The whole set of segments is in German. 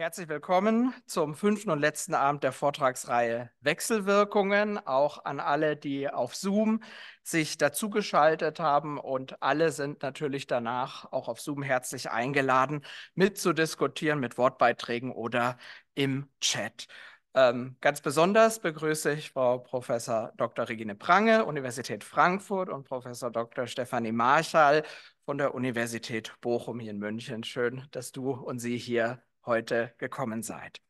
Herzlich willkommen zum fünften und letzten Abend der Vortragsreihe Wechselwirkungen, auch an alle, die auf Zoom sich dazugeschaltet haben und alle sind natürlich danach auch auf Zoom herzlich eingeladen, mitzudiskutieren mit Wortbeiträgen oder im Chat. Ähm, ganz besonders begrüße ich Frau Professor Dr. Regine Prange, Universität Frankfurt und Professor Dr. Stefanie Marschall von der Universität Bochum hier in München. Schön, dass du und sie hier heute gekommen seid.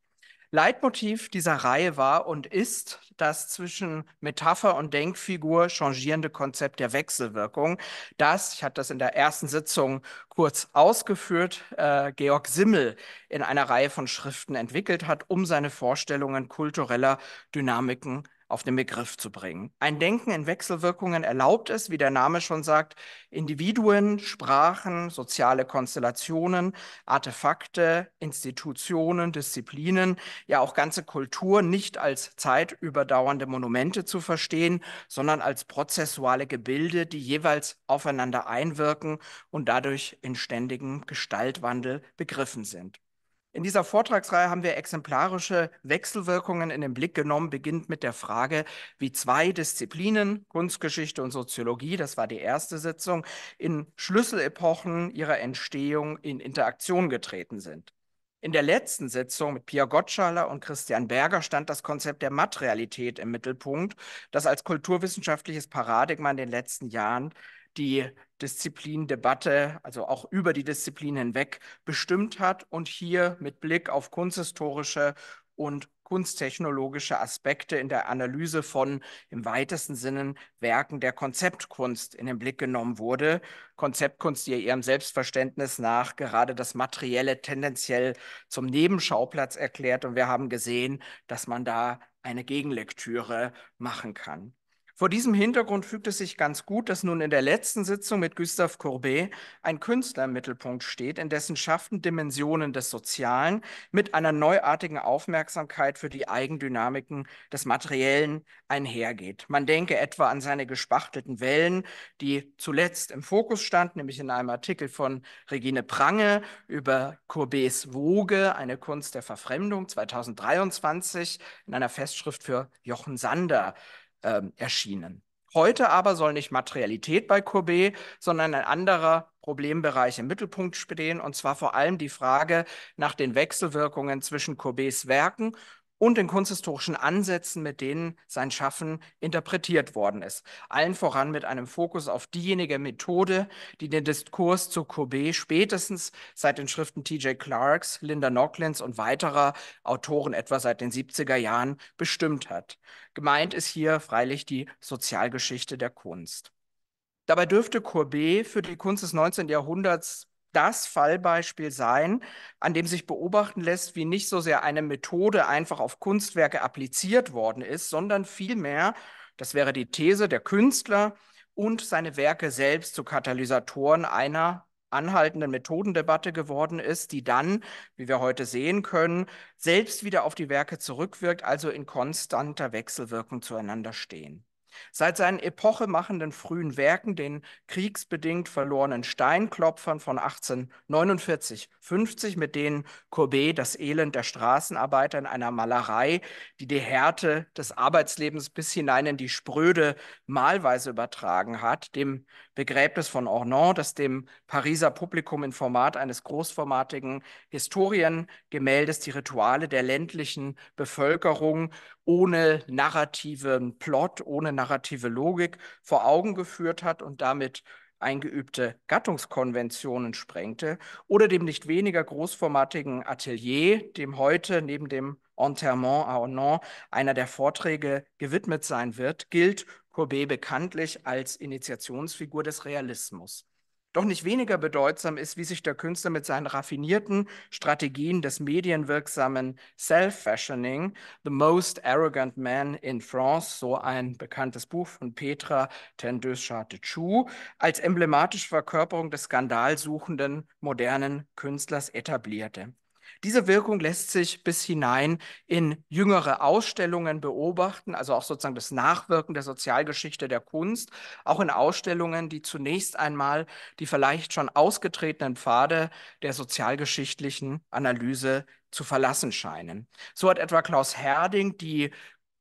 Leitmotiv dieser Reihe war und ist das zwischen Metapher und Denkfigur changierende Konzept der Wechselwirkung. Das, ich hatte das in der ersten Sitzung kurz ausgeführt, äh, Georg Simmel in einer Reihe von Schriften entwickelt hat, um seine Vorstellungen kultureller Dynamiken auf den Begriff zu bringen. Ein Denken in Wechselwirkungen erlaubt es, wie der Name schon sagt, Individuen, Sprachen, soziale Konstellationen, Artefakte, Institutionen, Disziplinen, ja auch ganze Kulturen nicht als zeitüberdauernde Monumente zu verstehen, sondern als prozessuale Gebilde, die jeweils aufeinander einwirken und dadurch in ständigem Gestaltwandel begriffen sind. In dieser Vortragsreihe haben wir exemplarische Wechselwirkungen in den Blick genommen, beginnt mit der Frage, wie zwei Disziplinen, Kunstgeschichte und Soziologie, das war die erste Sitzung, in Schlüsselepochen ihrer Entstehung in Interaktion getreten sind. In der letzten Sitzung mit Pia Gottschaller und Christian Berger stand das Konzept der Materialität im Mittelpunkt, das als kulturwissenschaftliches Paradigma in den letzten Jahren die Disziplindebatte, also auch über die Disziplin hinweg, bestimmt hat und hier mit Blick auf kunsthistorische und kunsttechnologische Aspekte in der Analyse von im weitesten Sinne Werken der Konzeptkunst in den Blick genommen wurde. Konzeptkunst, die ihrem Selbstverständnis nach gerade das Materielle tendenziell zum Nebenschauplatz erklärt. Und wir haben gesehen, dass man da eine Gegenlektüre machen kann. Vor diesem Hintergrund fügt es sich ganz gut, dass nun in der letzten Sitzung mit Gustave Courbet ein Künstler im Mittelpunkt steht, in dessen Schaffen Dimensionen des Sozialen mit einer neuartigen Aufmerksamkeit für die Eigendynamiken des Materiellen einhergeht. Man denke etwa an seine gespachtelten Wellen, die zuletzt im Fokus standen, nämlich in einem Artikel von Regine Prange über Courbets Woge, eine Kunst der Verfremdung 2023 in einer Festschrift für Jochen Sander. Ähm, erschienen. Heute aber soll nicht Materialität bei Courbet, sondern ein anderer Problembereich im Mittelpunkt stehen, und zwar vor allem die Frage nach den Wechselwirkungen zwischen Courbets Werken und den kunsthistorischen Ansätzen, mit denen sein Schaffen interpretiert worden ist. Allen voran mit einem Fokus auf diejenige Methode, die den Diskurs zu Courbet spätestens seit den Schriften T.J. Clarks, Linda Nochlins und weiterer Autoren etwa seit den 70er Jahren bestimmt hat. Gemeint ist hier freilich die Sozialgeschichte der Kunst. Dabei dürfte Courbet für die Kunst des 19. Jahrhunderts das Fallbeispiel sein, an dem sich beobachten lässt, wie nicht so sehr eine Methode einfach auf Kunstwerke appliziert worden ist, sondern vielmehr, das wäre die These, der Künstler und seine Werke selbst zu Katalysatoren einer anhaltenden Methodendebatte geworden ist, die dann, wie wir heute sehen können, selbst wieder auf die Werke zurückwirkt, also in konstanter Wechselwirkung zueinander stehen. Seit seinen epochemachenden frühen Werken, den kriegsbedingt verlorenen Steinklopfern von 1849, 50, mit denen Courbet das Elend der Straßenarbeiter in einer Malerei, die die Härte des Arbeitslebens bis hinein in die spröde Malweise übertragen hat, dem Begräbnis von Ornon, das dem Pariser Publikum im Format eines großformatigen Historiengemäldes die Rituale der ländlichen Bevölkerung ohne narrativen Plot, ohne narrative Logik vor Augen geführt hat und damit eingeübte Gattungskonventionen sprengte, oder dem nicht weniger großformatigen Atelier, dem heute neben dem Enterrement à Ornon einer der Vorträge gewidmet sein wird, gilt Courbet bekanntlich als Initiationsfigur des Realismus. Doch nicht weniger bedeutsam ist, wie sich der Künstler mit seinen raffinierten Strategien des medienwirksamen Self-Fashioning, The Most Arrogant Man in France, so ein bekanntes Buch von Petra Tendös-Chartechou, als emblematische Verkörperung des skandalsuchenden modernen Künstlers etablierte. Diese Wirkung lässt sich bis hinein in jüngere Ausstellungen beobachten, also auch sozusagen das Nachwirken der Sozialgeschichte der Kunst, auch in Ausstellungen, die zunächst einmal die vielleicht schon ausgetretenen Pfade der sozialgeschichtlichen Analyse zu verlassen scheinen. So hat etwa Klaus Herding die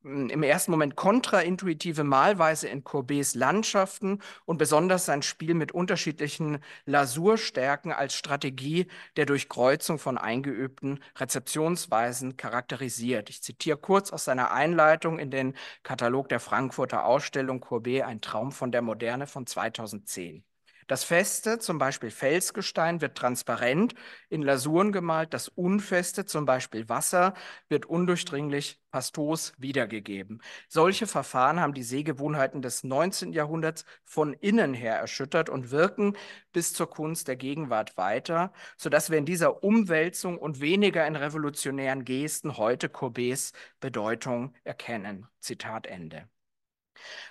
im ersten Moment kontraintuitive Malweise in Courbets Landschaften und besonders sein Spiel mit unterschiedlichen Lasurstärken als Strategie der Durchkreuzung von eingeübten Rezeptionsweisen charakterisiert. Ich zitiere kurz aus seiner Einleitung in den Katalog der Frankfurter Ausstellung Courbet, ein Traum von der Moderne von 2010. Das Feste, zum Beispiel Felsgestein, wird transparent in Lasuren gemalt. Das Unfeste, zum Beispiel Wasser, wird undurchdringlich pastos wiedergegeben. Solche Verfahren haben die Sehgewohnheiten des 19. Jahrhunderts von innen her erschüttert und wirken bis zur Kunst der Gegenwart weiter, sodass wir in dieser Umwälzung und weniger in revolutionären Gesten heute Courbets Bedeutung erkennen. Zitat Ende.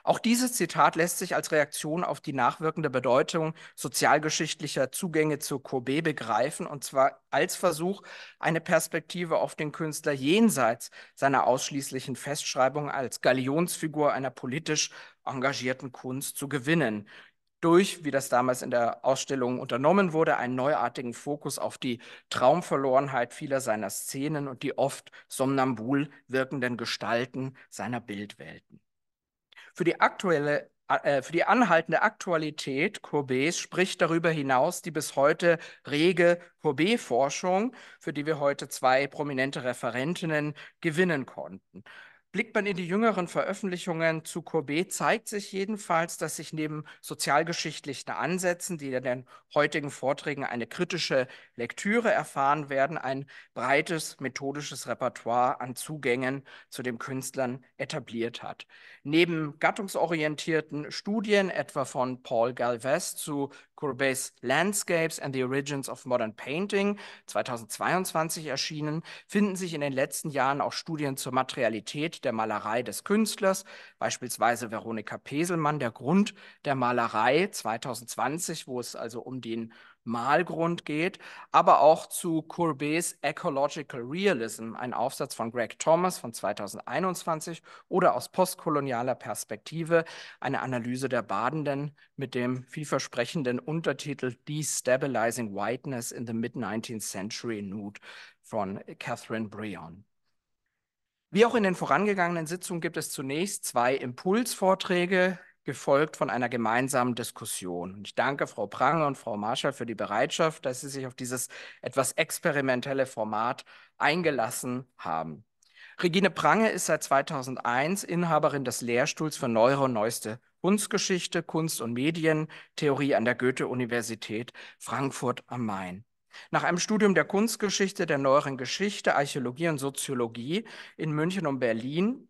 Auch dieses Zitat lässt sich als Reaktion auf die nachwirkende Bedeutung sozialgeschichtlicher Zugänge zur Courbet begreifen, und zwar als Versuch, eine Perspektive auf den Künstler jenseits seiner ausschließlichen Festschreibung als Galionsfigur einer politisch engagierten Kunst zu gewinnen durch, wie das damals in der Ausstellung unternommen wurde, einen neuartigen Fokus auf die Traumverlorenheit vieler seiner Szenen und die oft somnambul wirkenden Gestalten seiner Bildwelten. Für die aktuelle äh, für die anhaltende Aktualität Courbets spricht darüber hinaus die bis heute rege Courbet-Forschung, für die wir heute zwei prominente Referentinnen gewinnen konnten. Blickt man in die jüngeren Veröffentlichungen zu Courbet, zeigt sich jedenfalls, dass sich neben sozialgeschichtlichen Ansätzen, die in den heutigen Vorträgen eine kritische Lektüre erfahren werden, ein breites methodisches Repertoire an Zugängen zu den Künstlern etabliert hat. Neben gattungsorientierten Studien, etwa von Paul Galvez zu Courbet's Landscapes and the Origins of Modern Painting, 2022 erschienen, finden sich in den letzten Jahren auch Studien zur Materialität der Malerei des Künstlers, beispielsweise Veronika Peselmann, der Grund der Malerei 2020, wo es also um den Malgrund geht, aber auch zu Courbets Ecological Realism, ein Aufsatz von Greg Thomas von 2021 oder aus postkolonialer Perspektive eine Analyse der Badenden mit dem vielversprechenden Untertitel Destabilizing Whiteness in the Mid-19th Century Nude von Catherine Brion. Wie auch in den vorangegangenen Sitzungen gibt es zunächst zwei Impulsvorträge gefolgt von einer gemeinsamen Diskussion. Und ich danke Frau Prange und Frau Marschall für die Bereitschaft, dass Sie sich auf dieses etwas experimentelle Format eingelassen haben. Regine Prange ist seit 2001 Inhaberin des Lehrstuhls für Neuere und Neueste Kunstgeschichte, Kunst und Medientheorie an der Goethe-Universität Frankfurt am Main. Nach einem Studium der Kunstgeschichte, der neueren Geschichte, Archäologie und Soziologie in München und Berlin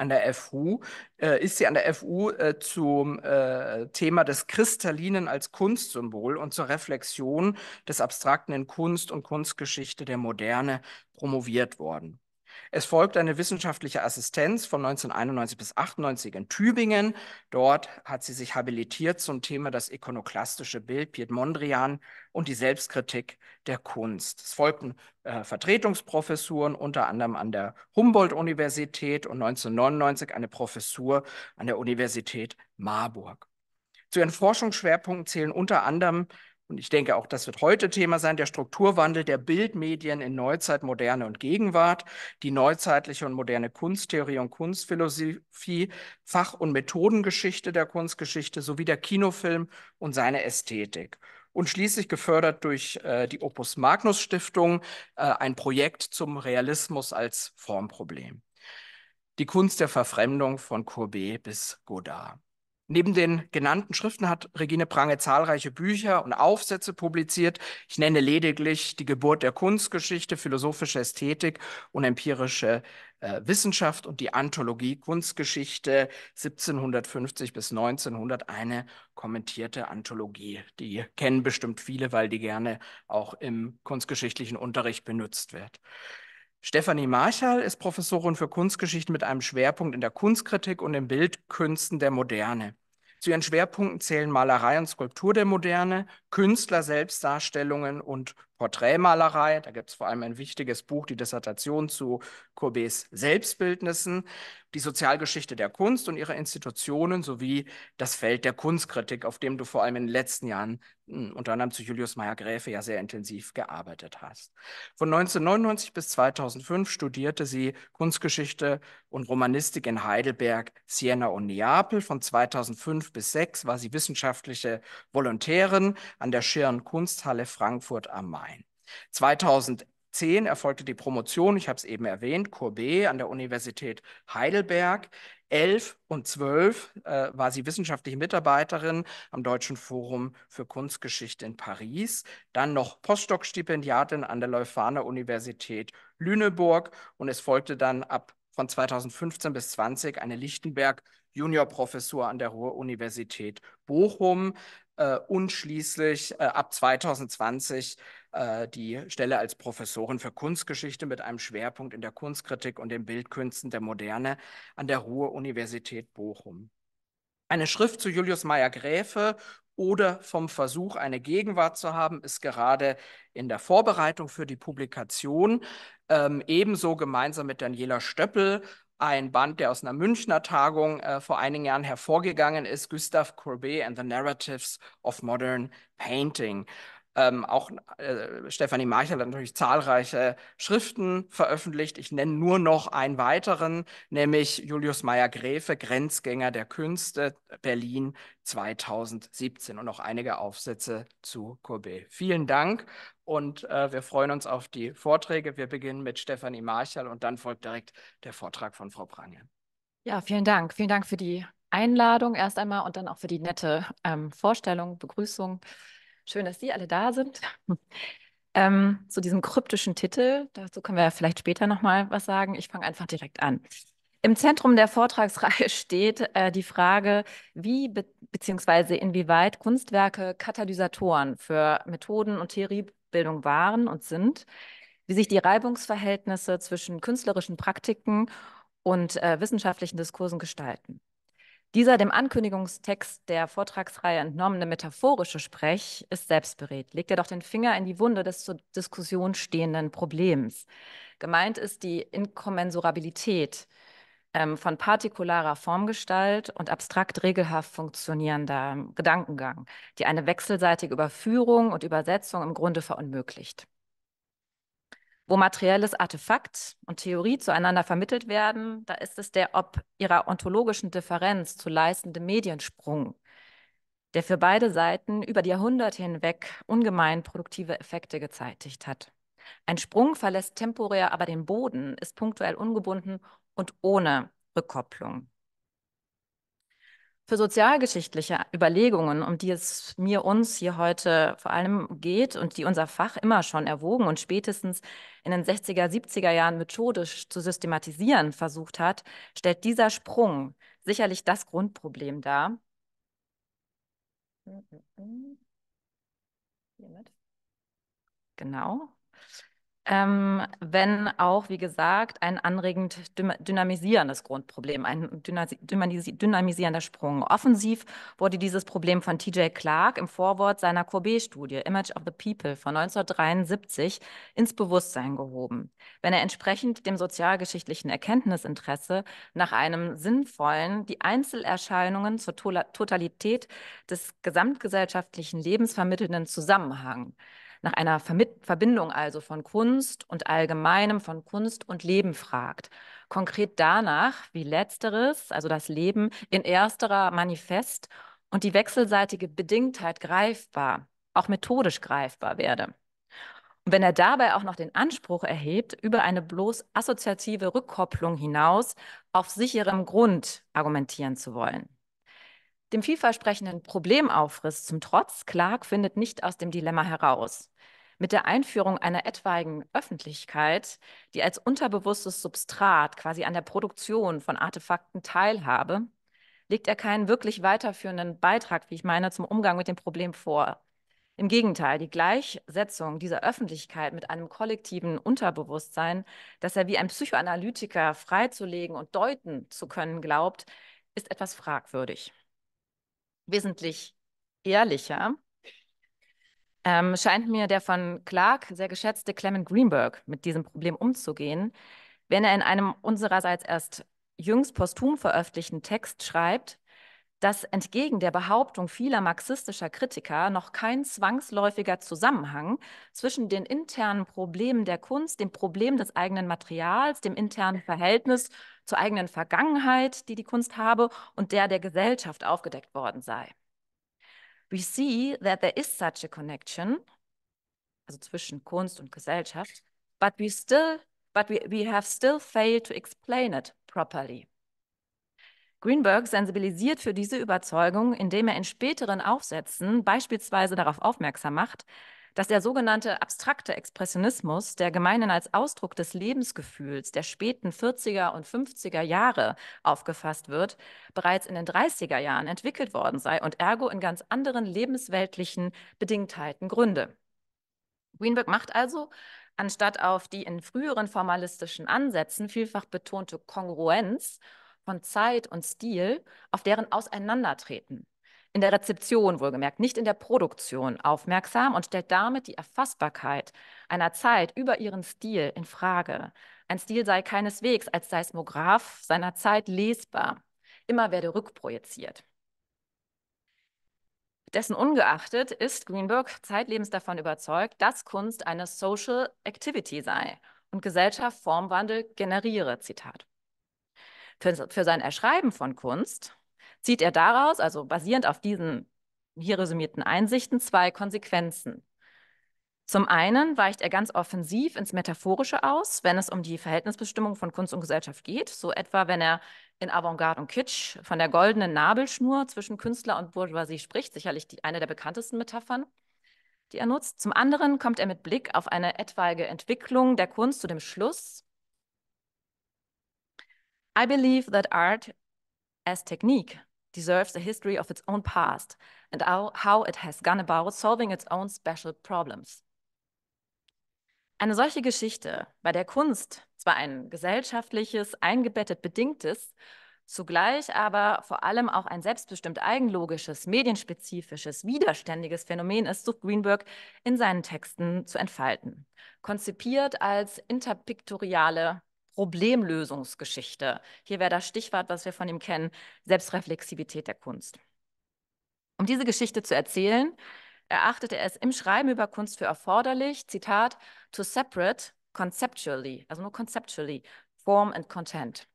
an der FU, äh, ist sie an der FU äh, zum äh, Thema des Kristallinen als Kunstsymbol und zur Reflexion des Abstrakten in Kunst und Kunstgeschichte der Moderne promoviert worden. Es folgt eine wissenschaftliche Assistenz von 1991 bis 1998 in Tübingen. Dort hat sie sich habilitiert zum Thema das ikonoklastische Bild Piet Mondrian und die Selbstkritik der Kunst. Es folgten äh, Vertretungsprofessuren unter anderem an der Humboldt-Universität und 1999 eine Professur an der Universität Marburg. Zu ihren Forschungsschwerpunkten zählen unter anderem und ich denke auch, das wird heute Thema sein, der Strukturwandel der Bildmedien in Neuzeit, Moderne und Gegenwart, die neuzeitliche und moderne Kunsttheorie und Kunstphilosophie, Fach- und Methodengeschichte der Kunstgeschichte sowie der Kinofilm und seine Ästhetik. Und schließlich gefördert durch äh, die Opus Magnus Stiftung äh, ein Projekt zum Realismus als Formproblem. Die Kunst der Verfremdung von Courbet bis Godard. Neben den genannten Schriften hat Regine Prange zahlreiche Bücher und Aufsätze publiziert. Ich nenne lediglich die Geburt der Kunstgeschichte, philosophische Ästhetik und empirische äh, Wissenschaft und die Anthologie Kunstgeschichte 1750 bis 1900, eine kommentierte Anthologie. Die kennen bestimmt viele, weil die gerne auch im kunstgeschichtlichen Unterricht benutzt wird. Stefanie Marschall ist Professorin für Kunstgeschichte mit einem Schwerpunkt in der Kunstkritik und den Bildkünsten der Moderne. Zu ihren Schwerpunkten zählen Malerei und Skulptur der Moderne, Künstler, Selbstdarstellungen und Porträtmalerei. Da gibt es vor allem ein wichtiges Buch, die Dissertation zu Courbets Selbstbildnissen, die Sozialgeschichte der Kunst und ihre Institutionen sowie das Feld der Kunstkritik, auf dem du vor allem in den letzten Jahren hm, unter anderem zu Julius Meyer-Gräfe ja sehr intensiv gearbeitet hast. Von 1999 bis 2005 studierte sie Kunstgeschichte und Romanistik in Heidelberg, Siena und Neapel. Von 2005 bis 2006 war sie wissenschaftliche Volontärin an der Schirn Kunsthalle Frankfurt am Main. 2010 erfolgte die Promotion, ich habe es eben erwähnt, Courbet an der Universität Heidelberg. 11 und 12 äh, war sie wissenschaftliche Mitarbeiterin am Deutschen Forum für Kunstgeschichte in Paris, dann noch Postdoc-Stipendiatin an der Leuphana Universität Lüneburg und es folgte dann ab von 2015 bis 20 eine Lichtenberg Juniorprofessur an der Ruhr-Universität Bochum äh, und schließlich äh, ab 2020 äh, die Stelle als Professorin für Kunstgeschichte mit einem Schwerpunkt in der Kunstkritik und den Bildkünsten der Moderne an der Ruhr-Universität Bochum. Eine Schrift zu Julius Meyer-Gräfe oder vom Versuch, eine Gegenwart zu haben, ist gerade in der Vorbereitung für die Publikation ähm, ebenso gemeinsam mit Daniela Stöppel ein Band, der aus einer Münchner Tagung äh, vor einigen Jahren hervorgegangen ist, Gustave Courbet and the Narratives of Modern Painting ähm, auch äh, Stefanie Marchel hat natürlich zahlreiche Schriften veröffentlicht. Ich nenne nur noch einen weiteren, nämlich Julius Meyer-Gräfe, Grenzgänger der Künste, Berlin 2017 und noch einige Aufsätze zu Courbet. Vielen Dank und äh, wir freuen uns auf die Vorträge. Wir beginnen mit Stefanie Marchal und dann folgt direkt der Vortrag von Frau Prange. Ja, vielen Dank. Vielen Dank für die Einladung erst einmal und dann auch für die nette ähm, Vorstellung, Begrüßung. Schön, dass Sie alle da sind. Ähm, zu diesem kryptischen Titel, dazu können wir ja vielleicht später nochmal was sagen. Ich fange einfach direkt an. Im Zentrum der Vortragsreihe steht äh, die Frage, wie be bzw. inwieweit Kunstwerke Katalysatoren für Methoden und Theoriebildung waren und sind, wie sich die Reibungsverhältnisse zwischen künstlerischen Praktiken und äh, wissenschaftlichen Diskursen gestalten. Dieser dem Ankündigungstext der Vortragsreihe entnommene metaphorische Sprech ist selbstberät. legt er doch den Finger in die Wunde des zur Diskussion stehenden Problems. Gemeint ist die Inkommensurabilität ähm, von partikularer Formgestalt und abstrakt regelhaft funktionierender Gedankengang, die eine wechselseitige Überführung und Übersetzung im Grunde verunmöglicht wo materielles Artefakt und Theorie zueinander vermittelt werden, da ist es der ob ihrer ontologischen Differenz zu leistende Mediensprung, der für beide Seiten über die Jahrhunderte hinweg ungemein produktive Effekte gezeitigt hat. Ein Sprung verlässt temporär aber den Boden, ist punktuell ungebunden und ohne Rückkopplung. Für sozialgeschichtliche Überlegungen, um die es mir uns hier heute vor allem geht und die unser Fach immer schon erwogen und spätestens in den 60er, 70er Jahren methodisch zu systematisieren versucht hat, stellt dieser Sprung sicherlich das Grundproblem dar. Mhm. Genau. Ähm, wenn auch, wie gesagt, ein anregend dynamisierendes Grundproblem, ein dynamisierender Sprung. Offensiv wurde dieses Problem von TJ Clark im Vorwort seiner Courbet-Studie Image of the People von 1973 ins Bewusstsein gehoben. Wenn er entsprechend dem sozialgeschichtlichen Erkenntnisinteresse nach einem sinnvollen, die Einzelerscheinungen zur Totalität des gesamtgesellschaftlichen Lebens vermittelnden Zusammenhang nach einer Vermit Verbindung also von Kunst und Allgemeinem, von Kunst und Leben fragt. Konkret danach, wie letzteres, also das Leben, in ersterer manifest und die wechselseitige Bedingtheit greifbar, auch methodisch greifbar werde. Und wenn er dabei auch noch den Anspruch erhebt, über eine bloß assoziative Rückkopplung hinaus auf sicherem Grund argumentieren zu wollen. Dem vielversprechenden Problemaufriss zum Trotz, Clark findet nicht aus dem Dilemma heraus. Mit der Einführung einer etwaigen Öffentlichkeit, die als unterbewusstes Substrat quasi an der Produktion von Artefakten teilhabe, legt er keinen wirklich weiterführenden Beitrag, wie ich meine, zum Umgang mit dem Problem vor. Im Gegenteil, die Gleichsetzung dieser Öffentlichkeit mit einem kollektiven Unterbewusstsein, das er wie ein Psychoanalytiker freizulegen und deuten zu können glaubt, ist etwas fragwürdig wesentlich ehrlicher, ähm, scheint mir der von Clark sehr geschätzte Clement Greenberg mit diesem Problem umzugehen, wenn er in einem unsererseits erst jüngst posthum veröffentlichten Text schreibt, dass entgegen der Behauptung vieler marxistischer Kritiker noch kein zwangsläufiger Zusammenhang zwischen den internen Problemen der Kunst, dem Problem des eigenen Materials, dem internen Verhältnis zur eigenen Vergangenheit, die die Kunst habe, und der der Gesellschaft aufgedeckt worden sei. We see that there is such a connection, also zwischen Kunst und Gesellschaft, but we still, but we, we have still failed to explain it properly. Greenberg sensibilisiert für diese Überzeugung, indem er in späteren Aufsätzen beispielsweise darauf aufmerksam macht, dass der sogenannte abstrakte Expressionismus, der gemeinhin als Ausdruck des Lebensgefühls der späten 40er und 50er Jahre aufgefasst wird, bereits in den 30er Jahren entwickelt worden sei und ergo in ganz anderen lebensweltlichen Bedingtheiten gründe. Greenberg macht also, anstatt auf die in früheren formalistischen Ansätzen vielfach betonte Kongruenz von Zeit und Stil, auf deren Auseinandertreten in der Rezeption wohlgemerkt, nicht in der Produktion aufmerksam und stellt damit die Erfassbarkeit einer Zeit über ihren Stil in Frage. Ein Stil sei keineswegs als Seismograph seiner Zeit lesbar. Immer werde rückprojiziert. Dessen ungeachtet ist Greenberg zeitlebens davon überzeugt, dass Kunst eine Social Activity sei und Gesellschaft Formwandel generiere. Zitat. Für, für sein Erschreiben von Kunst zieht er daraus, also basierend auf diesen hier resümierten Einsichten, zwei Konsequenzen. Zum einen weicht er ganz offensiv ins Metaphorische aus, wenn es um die Verhältnisbestimmung von Kunst und Gesellschaft geht, so etwa wenn er in Avantgarde und Kitsch von der goldenen Nabelschnur zwischen Künstler und Bourgeoisie spricht, sicherlich die, eine der bekanntesten Metaphern, die er nutzt. Zum anderen kommt er mit Blick auf eine etwaige Entwicklung der Kunst zu dem Schluss, I believe that art as technique deserves a history of its own past and how it has gone about solving its own special problems. Eine solche Geschichte, bei der Kunst zwar ein gesellschaftliches, eingebettet bedingtes, zugleich aber vor allem auch ein selbstbestimmt eigenlogisches, medienspezifisches, widerständiges Phänomen ist, sucht Greenberg in seinen Texten zu entfalten. Konzipiert als interpiktoriale Problemlösungsgeschichte. Hier wäre das Stichwort, was wir von ihm kennen, Selbstreflexivität der Kunst. Um diese Geschichte zu erzählen, erachtete er es im Schreiben über Kunst für erforderlich, Zitat, to separate conceptually, also nur conceptually, form and content.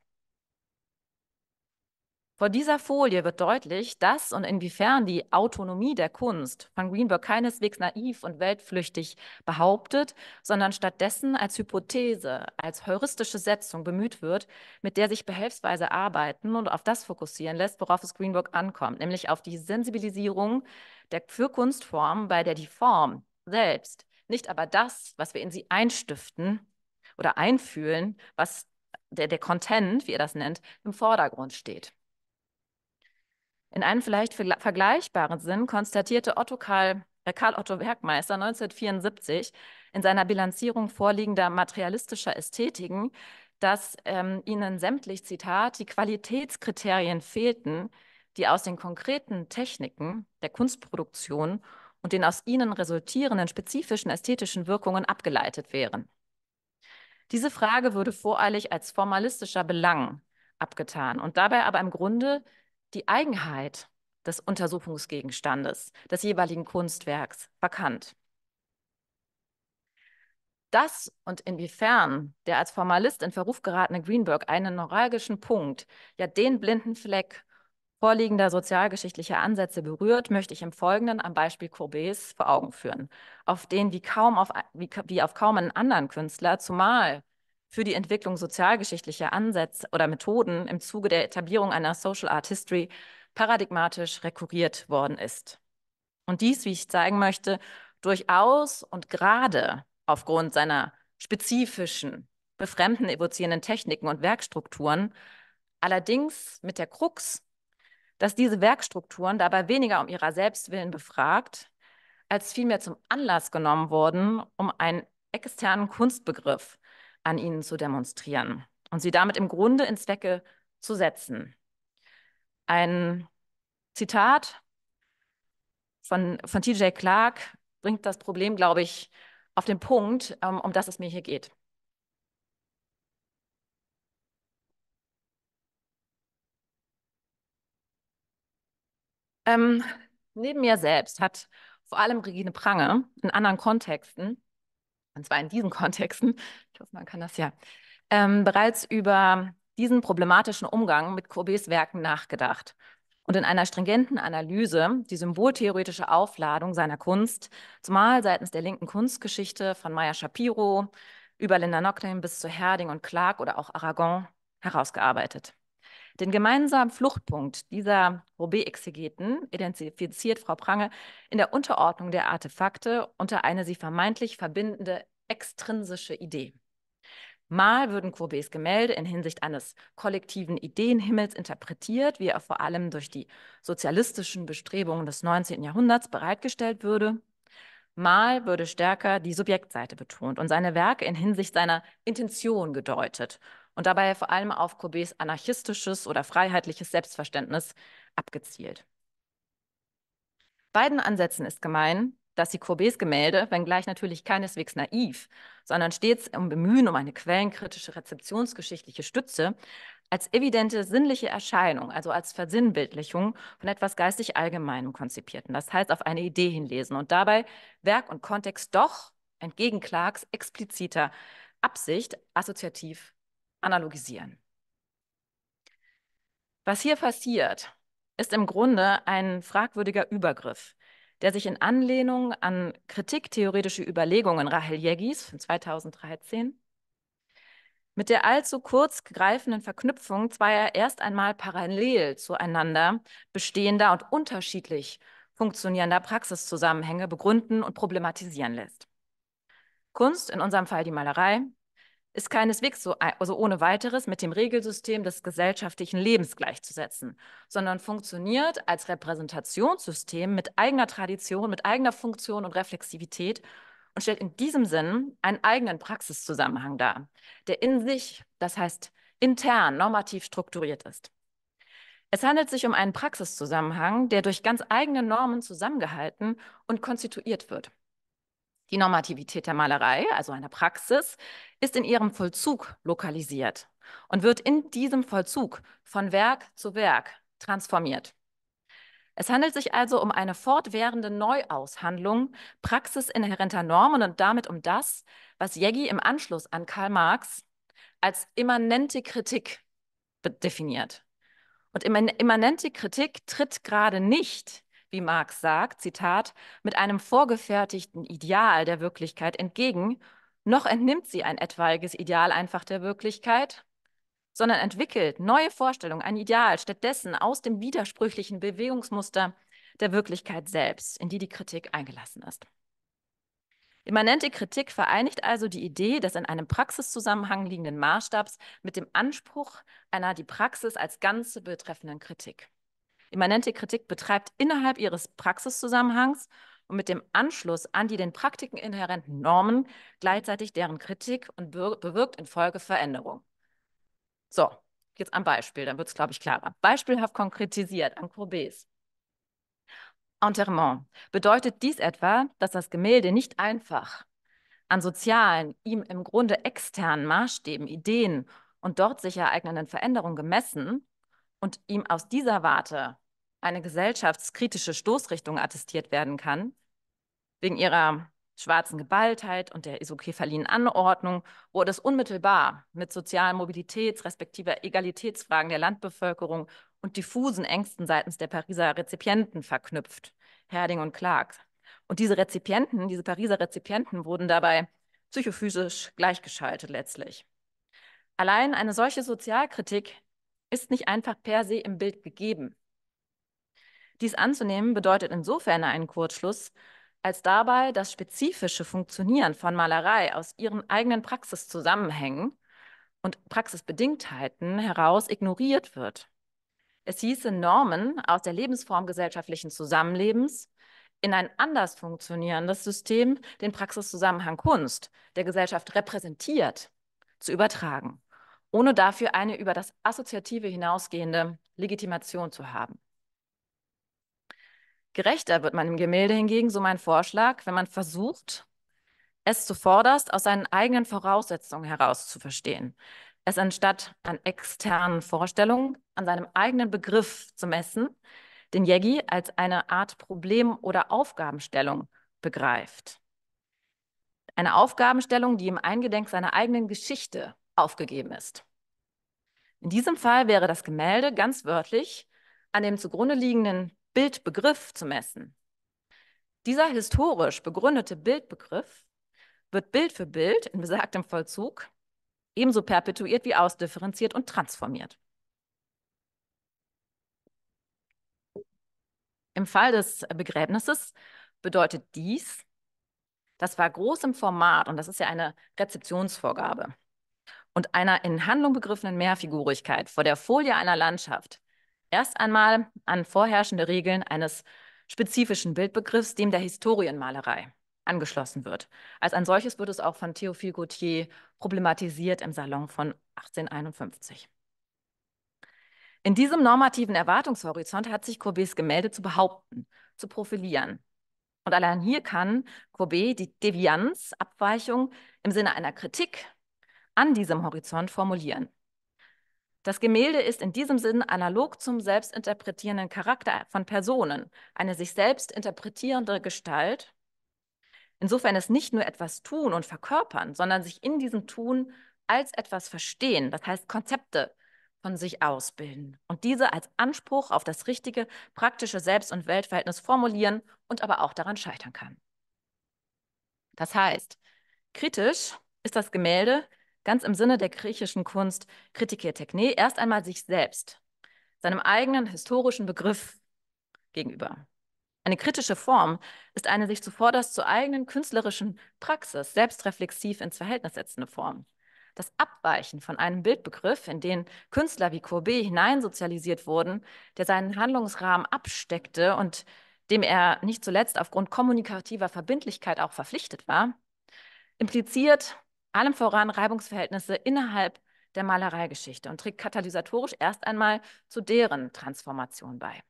Vor dieser Folie wird deutlich, dass und inwiefern die Autonomie der Kunst von Greenberg keineswegs naiv und weltflüchtig behauptet, sondern stattdessen als Hypothese, als heuristische Setzung bemüht wird, mit der sich behelfsweise arbeiten und auf das fokussieren lässt, worauf es Greenberg ankommt, nämlich auf die Sensibilisierung der für Kunstform, bei der die Form selbst, nicht aber das, was wir in sie einstiften oder einfühlen, was der, der Content, wie er das nennt, im Vordergrund steht. In einem vielleicht vergleichbaren Sinn konstatierte Otto Karl, äh Karl Otto Werkmeister 1974 in seiner Bilanzierung vorliegender materialistischer Ästhetiken, dass ähm, ihnen sämtlich, Zitat, die Qualitätskriterien fehlten, die aus den konkreten Techniken der Kunstproduktion und den aus ihnen resultierenden spezifischen ästhetischen Wirkungen abgeleitet wären. Diese Frage würde voreilig als formalistischer Belang abgetan und dabei aber im Grunde die Eigenheit des Untersuchungsgegenstandes, des jeweiligen Kunstwerks bekannt. Das und inwiefern der als Formalist in Verruf geratene Greenberg einen neuralgischen Punkt, ja den blinden Fleck vorliegender sozialgeschichtlicher Ansätze berührt, möchte ich im Folgenden am Beispiel Courbets vor Augen führen, auf den wie, kaum auf, wie, wie auf kaum einen anderen Künstler, zumal für die Entwicklung sozialgeschichtlicher Ansätze oder Methoden im Zuge der Etablierung einer Social Art History paradigmatisch rekurriert worden ist. Und dies, wie ich zeigen möchte, durchaus und gerade aufgrund seiner spezifischen, befremden evozierenden Techniken und Werkstrukturen, allerdings mit der Krux, dass diese Werkstrukturen dabei weniger um ihrer Selbstwillen befragt, als vielmehr zum Anlass genommen wurden, um einen externen Kunstbegriff an ihnen zu demonstrieren und sie damit im Grunde in Zwecke zu setzen. Ein Zitat von, von TJ Clark bringt das Problem, glaube ich, auf den Punkt, ähm, um das es mir hier geht. Ähm, neben mir selbst hat vor allem Regine Prange in anderen Kontexten und zwar in diesen Kontexten, ich hoffe, man kann das ja, ähm, bereits über diesen problematischen Umgang mit Courbets Werken nachgedacht und in einer stringenten Analyse die symboltheoretische Aufladung seiner Kunst, zumal seitens der linken Kunstgeschichte von Maya Shapiro über Linda Nochlin bis zu Herding und Clark oder auch Aragon herausgearbeitet. Den gemeinsamen Fluchtpunkt dieser robé exegeten identifiziert Frau Prange in der Unterordnung der Artefakte unter eine sie vermeintlich verbindende extrinsische Idee. Mal würden Courbets Gemälde in Hinsicht eines kollektiven Ideenhimmels interpretiert, wie er vor allem durch die sozialistischen Bestrebungen des 19. Jahrhunderts bereitgestellt würde. Mal würde stärker die Subjektseite betont und seine Werke in Hinsicht seiner Intention gedeutet und dabei vor allem auf Courbets anarchistisches oder freiheitliches Selbstverständnis abgezielt. Beiden Ansätzen ist gemein, dass sie Courbets Gemälde, wenngleich natürlich keineswegs naiv, sondern stets im Bemühen um eine quellenkritische rezeptionsgeschichtliche Stütze, als evidente sinnliche Erscheinung, also als Versinnbildlichung von etwas geistig Allgemeinem konzipierten, das heißt auf eine Idee hinlesen und dabei Werk und Kontext doch, entgegen Clarks expliziter Absicht, assoziativ analogisieren. Was hier passiert, ist im Grunde ein fragwürdiger Übergriff, der sich in Anlehnung an kritiktheoretische Überlegungen Rahel Yeggis von 2013 mit der allzu kurz greifenden Verknüpfung zweier erst einmal parallel zueinander bestehender und unterschiedlich funktionierender Praxiszusammenhänge begründen und problematisieren lässt. Kunst, in unserem Fall die Malerei, ist keineswegs so also ohne weiteres mit dem Regelsystem des gesellschaftlichen Lebens gleichzusetzen, sondern funktioniert als Repräsentationssystem mit eigener Tradition, mit eigener Funktion und Reflexivität und stellt in diesem Sinn einen eigenen Praxiszusammenhang dar, der in sich, das heißt intern, normativ strukturiert ist. Es handelt sich um einen Praxiszusammenhang, der durch ganz eigene Normen zusammengehalten und konstituiert wird. Die Normativität der Malerei, also einer Praxis, ist in ihrem Vollzug lokalisiert und wird in diesem Vollzug von Werk zu Werk transformiert. Es handelt sich also um eine fortwährende Neuaushandlung praxisinhärenter Normen und damit um das, was Jeggi im Anschluss an Karl Marx als immanente Kritik definiert. Und immanente Kritik tritt gerade nicht wie Marx sagt, Zitat, mit einem vorgefertigten Ideal der Wirklichkeit entgegen, noch entnimmt sie ein etwaiges Ideal einfach der Wirklichkeit, sondern entwickelt neue Vorstellungen, ein Ideal stattdessen aus dem widersprüchlichen Bewegungsmuster der Wirklichkeit selbst, in die die Kritik eingelassen ist. Immanente Kritik vereinigt also die Idee des in einem Praxiszusammenhang liegenden Maßstabs mit dem Anspruch einer die Praxis als Ganze betreffenden Kritik. Immanente Kritik betreibt innerhalb ihres Praxiszusammenhangs und mit dem Anschluss an die den Praktiken inhärenten Normen gleichzeitig deren Kritik und bewirkt in Folge Veränderung. So, jetzt am Beispiel, dann wird es, glaube ich, klarer. Beispielhaft konkretisiert an Courbets. Enterrement. Bedeutet dies etwa, dass das Gemälde nicht einfach an sozialen, ihm im Grunde externen Maßstäben, Ideen und dort sich ereignenden Veränderungen gemessen, und ihm aus dieser Warte eine gesellschaftskritische Stoßrichtung attestiert werden kann, wegen ihrer schwarzen Geballtheit und der isokephalinen Anordnung wurde es unmittelbar mit sozialen Mobilitäts- respektive Egalitätsfragen der Landbevölkerung und diffusen Ängsten seitens der Pariser Rezipienten verknüpft, Herding und Clark. Und diese Rezipienten, diese Pariser Rezipienten wurden dabei psychophysisch gleichgeschaltet letztlich. Allein eine solche Sozialkritik ist nicht einfach per se im Bild gegeben. Dies anzunehmen bedeutet insofern einen Kurzschluss, als dabei das spezifische Funktionieren von Malerei aus ihren eigenen Praxiszusammenhängen und Praxisbedingtheiten heraus ignoriert wird. Es hieße, Normen aus der Lebensform gesellschaftlichen Zusammenlebens in ein anders funktionierendes System, den Praxiszusammenhang Kunst, der Gesellschaft repräsentiert, zu übertragen ohne dafür eine über das Assoziative hinausgehende Legitimation zu haben. Gerechter wird man im Gemälde hingegen, so mein Vorschlag, wenn man versucht, es zuvorderst aus seinen eigenen Voraussetzungen heraus zu verstehen, es anstatt an externen Vorstellungen, an seinem eigenen Begriff zu messen, den Jeggi als eine Art Problem- oder Aufgabenstellung begreift. Eine Aufgabenstellung, die im Eingedenk seiner eigenen Geschichte aufgegeben ist. In diesem Fall wäre das Gemälde ganz wörtlich an dem zugrunde liegenden Bildbegriff zu messen. Dieser historisch begründete Bildbegriff wird Bild für Bild in besagtem Vollzug ebenso perpetuiert wie ausdifferenziert und transformiert. Im Fall des Begräbnisses bedeutet dies, das war groß im Format und das ist ja eine Rezeptionsvorgabe und einer in Handlung begriffenen Mehrfigurigkeit vor der Folie einer Landschaft erst einmal an vorherrschende Regeln eines spezifischen Bildbegriffs, dem der Historienmalerei, angeschlossen wird. Als ein solches wird es auch von Théophile Gautier problematisiert im Salon von 1851. In diesem normativen Erwartungshorizont hat sich Courbets Gemälde zu behaupten, zu profilieren. Und allein hier kann Courbet die Devianz, Abweichung im Sinne einer Kritik an diesem Horizont formulieren. Das Gemälde ist in diesem Sinn analog zum selbstinterpretierenden Charakter von Personen, eine sich selbst interpretierende Gestalt. Insofern es nicht nur etwas tun und verkörpern, sondern sich in diesem Tun als etwas verstehen, das heißt Konzepte von sich ausbilden und diese als Anspruch auf das richtige praktische Selbst- und Weltverhältnis formulieren und aber auch daran scheitern kann. Das heißt, kritisch ist das Gemälde ganz im Sinne der griechischen Kunst Kritike Techne erst einmal sich selbst, seinem eigenen historischen Begriff gegenüber. Eine kritische Form ist eine sich zuvor das zur eigenen künstlerischen Praxis selbstreflexiv ins Verhältnis setzende Form. Das Abweichen von einem Bildbegriff, in den Künstler wie Courbet hineinsozialisiert wurden, der seinen Handlungsrahmen absteckte und dem er nicht zuletzt aufgrund kommunikativer Verbindlichkeit auch verpflichtet war, impliziert allem voran Reibungsverhältnisse innerhalb der Malereigeschichte und trägt katalysatorisch erst einmal zu deren Transformation bei.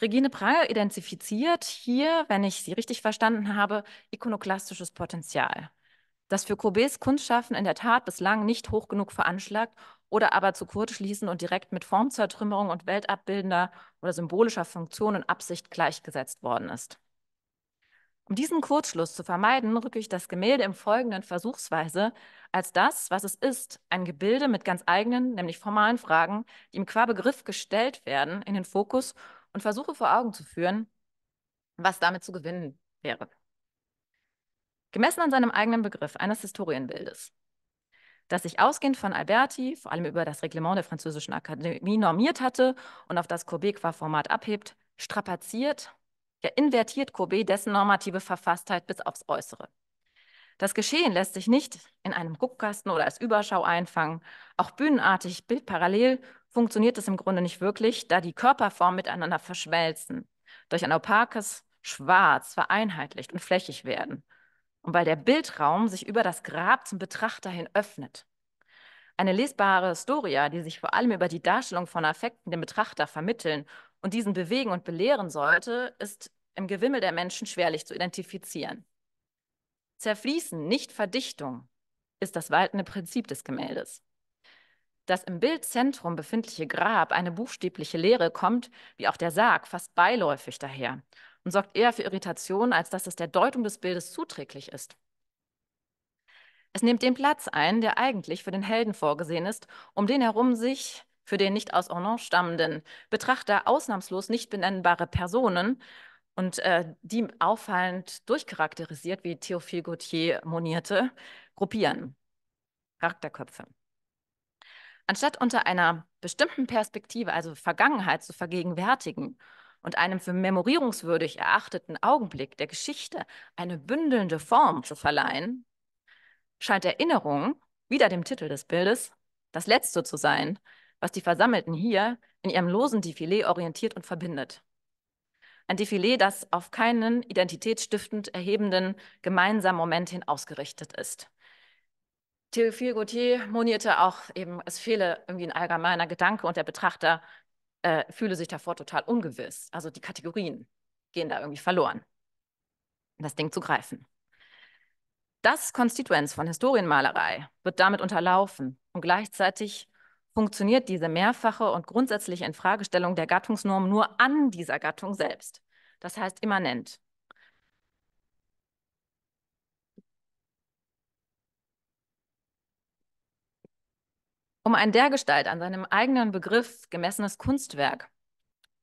Regine Prager identifiziert hier, wenn ich sie richtig verstanden habe, ikonoklastisches Potenzial, das für Courbets Kunstschaffen in der Tat bislang nicht hoch genug veranschlagt oder aber zu kurz schließen und direkt mit Formzertrümmerung und weltabbildender oder symbolischer Funktion und Absicht gleichgesetzt worden ist. Um diesen Kurzschluss zu vermeiden, rücke ich das Gemälde im Folgenden versuchsweise als das, was es ist, ein Gebilde mit ganz eigenen, nämlich formalen Fragen, die ihm qua Begriff gestellt werden, in den Fokus und versuche vor Augen zu führen, was damit zu gewinnen wäre. Gemessen an seinem eigenen Begriff eines Historienbildes, das sich ausgehend von Alberti, vor allem über das Reglement der Französischen Akademie normiert hatte und auf das courbet qua format abhebt, strapaziert ja invertiert Courbet dessen normative Verfasstheit bis aufs Äußere. Das Geschehen lässt sich nicht in einem Guckkasten oder als Überschau einfangen. Auch bühnenartig, bildparallel funktioniert es im Grunde nicht wirklich, da die Körperformen miteinander verschmelzen, durch ein opakes Schwarz vereinheitlicht und flächig werden. Und weil der Bildraum sich über das Grab zum Betrachter hin öffnet. Eine lesbare Storia, die sich vor allem über die Darstellung von Affekten dem Betrachter vermitteln und diesen bewegen und belehren sollte, ist im Gewimmel der Menschen schwerlich zu identifizieren. Zerfließen, nicht Verdichtung, ist das waltende Prinzip des Gemäldes. Das im Bildzentrum befindliche Grab, eine buchstäbliche Leere, kommt, wie auch der Sarg, fast beiläufig daher und sorgt eher für Irritation, als dass es der Deutung des Bildes zuträglich ist. Es nimmt den Platz ein, der eigentlich für den Helden vorgesehen ist, um den herum sich für den nicht aus Ornans stammenden Betrachter ausnahmslos nicht benennbare Personen und äh, die auffallend durchcharakterisiert, wie Theophil Gautier monierte, gruppieren. Charakterköpfe. Anstatt unter einer bestimmten Perspektive, also Vergangenheit, zu vergegenwärtigen und einem für memorierungswürdig erachteten Augenblick der Geschichte eine bündelnde Form zu verleihen, scheint Erinnerung, wieder dem Titel des Bildes, das Letzte zu sein, was die Versammelten hier in ihrem losen Defilé orientiert und verbindet. Ein Defilé, das auf keinen identitätsstiftend erhebenden gemeinsamen Moment hin ausgerichtet ist. Théophile Gautier monierte auch eben, es fehle irgendwie ein allgemeiner Gedanke und der Betrachter äh, fühle sich davor total ungewiss. Also die Kategorien gehen da irgendwie verloren, das Ding zu greifen. Das Konstituenz von Historienmalerei wird damit unterlaufen und gleichzeitig funktioniert diese mehrfache und grundsätzliche Infragestellung der Gattungsnorm nur an dieser Gattung selbst, das heißt immanent. Um ein dergestalt an seinem eigenen Begriff gemessenes Kunstwerk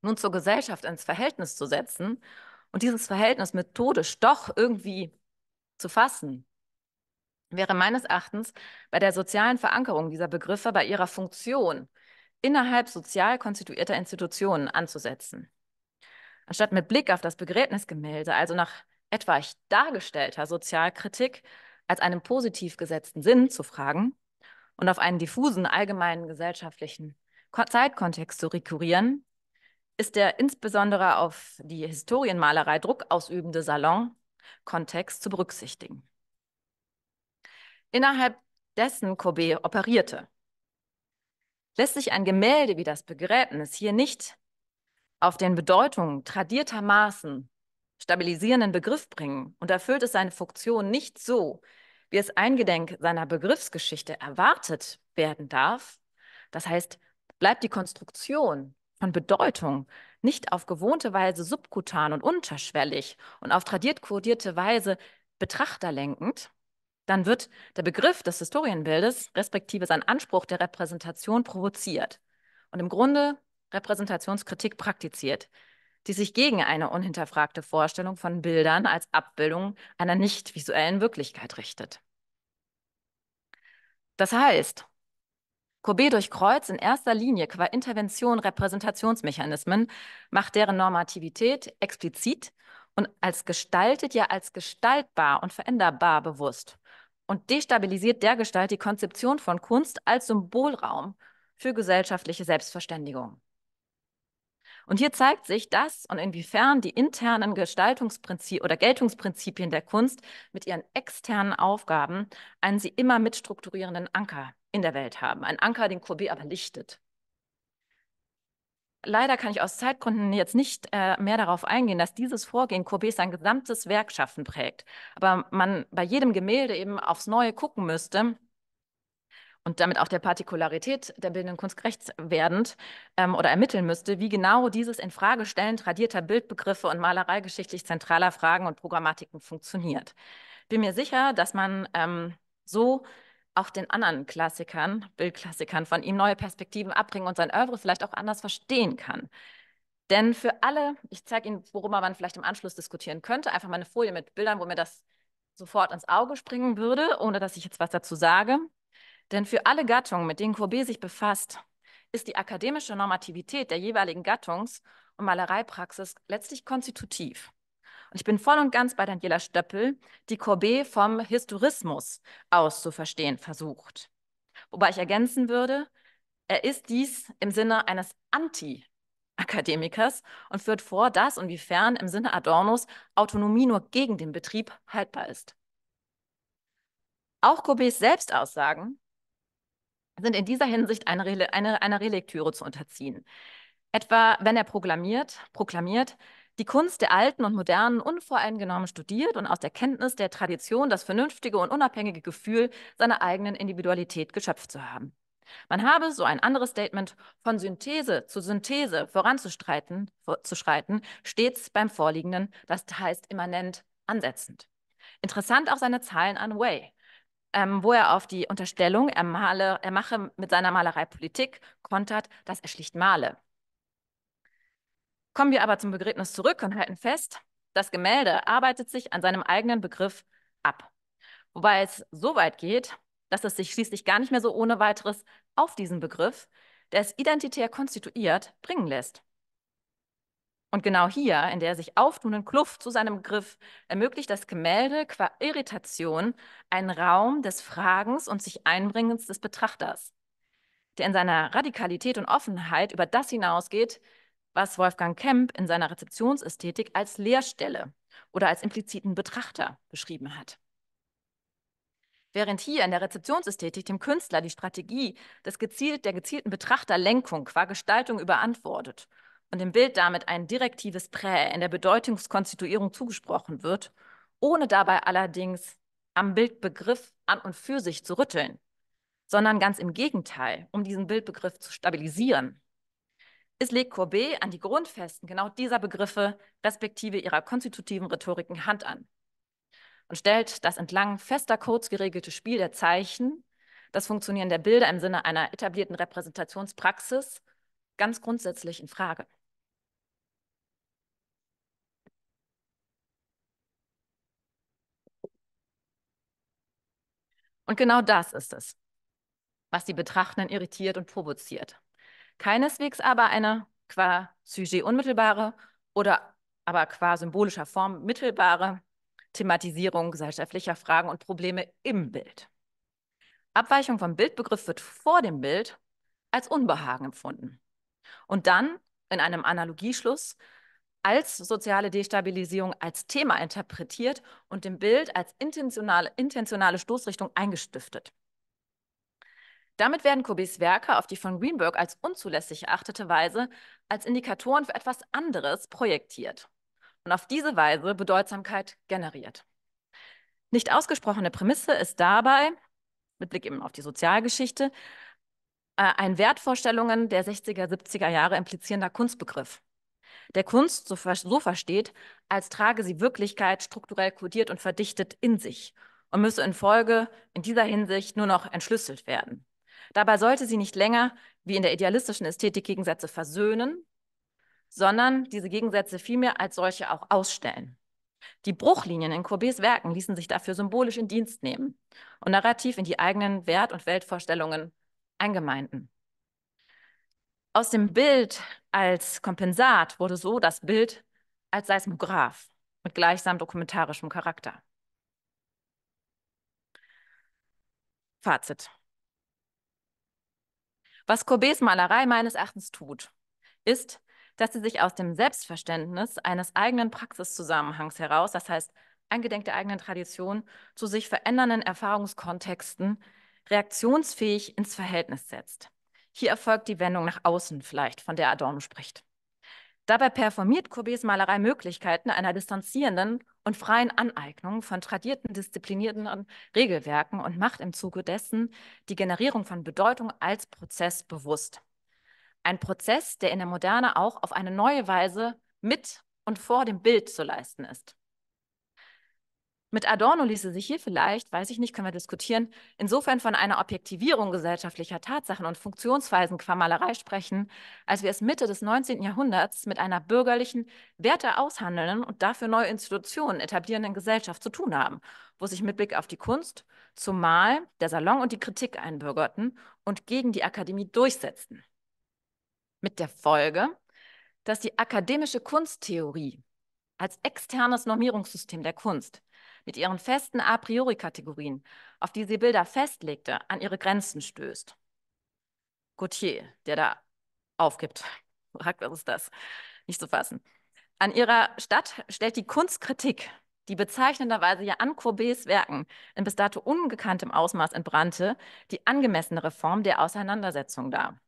nun zur Gesellschaft ins Verhältnis zu setzen und dieses Verhältnis methodisch doch irgendwie zu fassen, wäre meines Erachtens bei der sozialen Verankerung dieser Begriffe bei ihrer Funktion innerhalb sozial konstituierter Institutionen anzusetzen. Anstatt mit Blick auf das Begräbnisgemälde, also nach etwa dargestellter Sozialkritik, als einem positiv gesetzten Sinn zu fragen und auf einen diffusen allgemeinen gesellschaftlichen Zeitkontext zu rekurrieren, ist der insbesondere auf die Historienmalerei Druck ausübende Salon Kontext zu berücksichtigen innerhalb dessen Kobe operierte. Lässt sich ein Gemälde wie das Begräbnis hier nicht auf den Bedeutungen tradiertermaßen stabilisierenden Begriff bringen und erfüllt es seine Funktion nicht so, wie es eingedenk seiner Begriffsgeschichte erwartet werden darf, das heißt, bleibt die Konstruktion von Bedeutung nicht auf gewohnte Weise subkutan und unterschwellig und auf tradiert kodierte Weise betrachterlenkend, dann wird der Begriff des Historienbildes respektive sein Anspruch der Repräsentation provoziert und im Grunde Repräsentationskritik praktiziert, die sich gegen eine unhinterfragte Vorstellung von Bildern als Abbildung einer nicht visuellen Wirklichkeit richtet. Das heißt, Courbet durchkreuzt in erster Linie qua Intervention Repräsentationsmechanismen, macht deren Normativität explizit und als gestaltet ja als gestaltbar und veränderbar bewusst und destabilisiert dergestalt die Konzeption von Kunst als Symbolraum für gesellschaftliche Selbstverständigung. Und hier zeigt sich, dass und inwiefern die internen Gestaltungsprinzipien oder Geltungsprinzipien der Kunst mit ihren externen Aufgaben einen sie immer mitstrukturierenden Anker in der Welt haben. Ein Anker, den Courbet aber lichtet. Leider kann ich aus Zeitgründen jetzt nicht äh, mehr darauf eingehen, dass dieses Vorgehen Courbet sein gesamtes Werk schaffen prägt. Aber man bei jedem Gemälde eben aufs Neue gucken müsste und damit auch der Partikularität der bildenden Kunst gerecht werdend ähm, oder ermitteln müsste, wie genau dieses Infragestellen tradierter Bildbegriffe und malereigeschichtlich zentraler Fragen und Programmatiken funktioniert. Bin mir sicher, dass man ähm, so auch den anderen Klassikern, Bildklassikern von ihm neue Perspektiven abbringen und sein Oeuvre vielleicht auch anders verstehen kann. Denn für alle, ich zeige Ihnen, worüber man vielleicht im Anschluss diskutieren könnte, einfach mal eine Folie mit Bildern, wo mir das sofort ins Auge springen würde, ohne dass ich jetzt was dazu sage. Denn für alle Gattungen, mit denen Courbet sich befasst, ist die akademische Normativität der jeweiligen Gattungs- und Malereipraxis letztlich konstitutiv. Und ich bin voll und ganz bei Daniela Stöppel, die Courbet vom Historismus aus zu verstehen versucht. Wobei ich ergänzen würde, er ist dies im Sinne eines Anti- Akademikers und führt vor, dass und wiefern im Sinne Adornos Autonomie nur gegen den Betrieb haltbar ist. Auch Courbets Selbstaussagen sind in dieser Hinsicht einer, Re eine, Relektüre zu unterziehen. Etwa, wenn er proklamiert, proklamiert, die Kunst der Alten und Modernen unvoreingenommen studiert und aus der Kenntnis der Tradition das vernünftige und unabhängige Gefühl seiner eigenen Individualität geschöpft zu haben. Man habe, so ein anderes Statement, von Synthese zu Synthese voranzustreiten, schreiten, stets beim Vorliegenden, das heißt immanent ansetzend. Interessant auch seine Zahlen an Way, ähm, wo er auf die Unterstellung, er, male, er mache mit seiner Malerei Politik, kontert, dass er schlicht male. Kommen wir aber zum Begräbnis zurück und halten fest, das Gemälde arbeitet sich an seinem eigenen Begriff ab. Wobei es so weit geht, dass es sich schließlich gar nicht mehr so ohne weiteres auf diesen Begriff, der es identitär konstituiert, bringen lässt. Und genau hier, in der sich auftunenden Kluft zu seinem Begriff, ermöglicht das Gemälde qua Irritation einen Raum des Fragens und sich Einbringens des Betrachters, der in seiner Radikalität und Offenheit über das hinausgeht, was Wolfgang Kemp in seiner Rezeptionsästhetik als Leerstelle oder als impliziten Betrachter beschrieben hat. Während hier in der Rezeptionsästhetik dem Künstler die Strategie des gezielt, der gezielten Betrachterlenkung qua Gestaltung überantwortet und dem Bild damit ein direktives Prä in der Bedeutungskonstituierung zugesprochen wird, ohne dabei allerdings am Bildbegriff an und für sich zu rütteln, sondern ganz im Gegenteil, um diesen Bildbegriff zu stabilisieren es legt Courbet an die Grundfesten genau dieser Begriffe respektive ihrer konstitutiven Rhetoriken Hand an und stellt das entlang fester kurz geregelte Spiel der Zeichen, das Funktionieren der Bilder im Sinne einer etablierten Repräsentationspraxis ganz grundsätzlich in Frage. Und genau das ist es, was die Betrachtenden irritiert und provoziert keineswegs aber eine qua Sujet unmittelbare oder aber qua symbolischer Form mittelbare Thematisierung gesellschaftlicher Fragen und Probleme im Bild. Abweichung vom Bildbegriff wird vor dem Bild als Unbehagen empfunden und dann in einem Analogieschluss als soziale Destabilisierung als Thema interpretiert und dem Bild als intentionale, intentionale Stoßrichtung eingestiftet. Damit werden Kobes Werke auf die von Greenberg als unzulässig erachtete Weise als Indikatoren für etwas anderes projektiert und auf diese Weise Bedeutsamkeit generiert. Nicht ausgesprochene Prämisse ist dabei, mit Blick eben auf die Sozialgeschichte, äh, ein Wertvorstellungen der 60er, 70er Jahre implizierender Kunstbegriff. Der Kunst, so, so versteht, als trage sie Wirklichkeit strukturell kodiert und verdichtet in sich und müsse in Folge in dieser Hinsicht nur noch entschlüsselt werden. Dabei sollte sie nicht länger, wie in der idealistischen Ästhetik, Gegensätze versöhnen, sondern diese Gegensätze vielmehr als solche auch ausstellen. Die Bruchlinien in Courbets Werken ließen sich dafür symbolisch in Dienst nehmen und narrativ in die eigenen Wert- und Weltvorstellungen eingemeinden. Aus dem Bild als Kompensat wurde so das Bild als Seismograph mit gleichsam dokumentarischem Charakter. Fazit. Was Courbets Malerei meines Erachtens tut, ist, dass sie sich aus dem Selbstverständnis eines eigenen Praxiszusammenhangs heraus, das heißt angedenk der eigenen Tradition, zu sich verändernden Erfahrungskontexten reaktionsfähig ins Verhältnis setzt. Hier erfolgt die Wendung nach außen vielleicht, von der Adorno spricht. Dabei performiert Courbets Malerei Möglichkeiten einer distanzierenden und freien Aneignung von tradierten, disziplinierten Regelwerken und macht im Zuge dessen die Generierung von Bedeutung als Prozess bewusst. Ein Prozess, der in der Moderne auch auf eine neue Weise mit und vor dem Bild zu leisten ist. Mit Adorno ließe sich hier vielleicht, weiß ich nicht, können wir diskutieren, insofern von einer Objektivierung gesellschaftlicher Tatsachen und Funktionsweisen qua Malerei sprechen, als wir es Mitte des 19. Jahrhunderts mit einer bürgerlichen, Werte aushandelnden und dafür neue Institutionen etablierenden Gesellschaft zu tun haben, wo sich mit Blick auf die Kunst, zumal der Salon und die Kritik einbürgerten und gegen die Akademie durchsetzten. Mit der Folge, dass die akademische Kunsttheorie als externes Normierungssystem der Kunst mit ihren festen a priori Kategorien, auf die sie Bilder festlegte, an ihre Grenzen stößt. Gautier, der da aufgibt. Was ist das? Nicht zu fassen. An ihrer Stadt stellt die Kunstkritik, die bezeichnenderweise ja an Courbets Werken in bis dato ungekanntem Ausmaß entbrannte, die angemessene Form der Auseinandersetzung dar.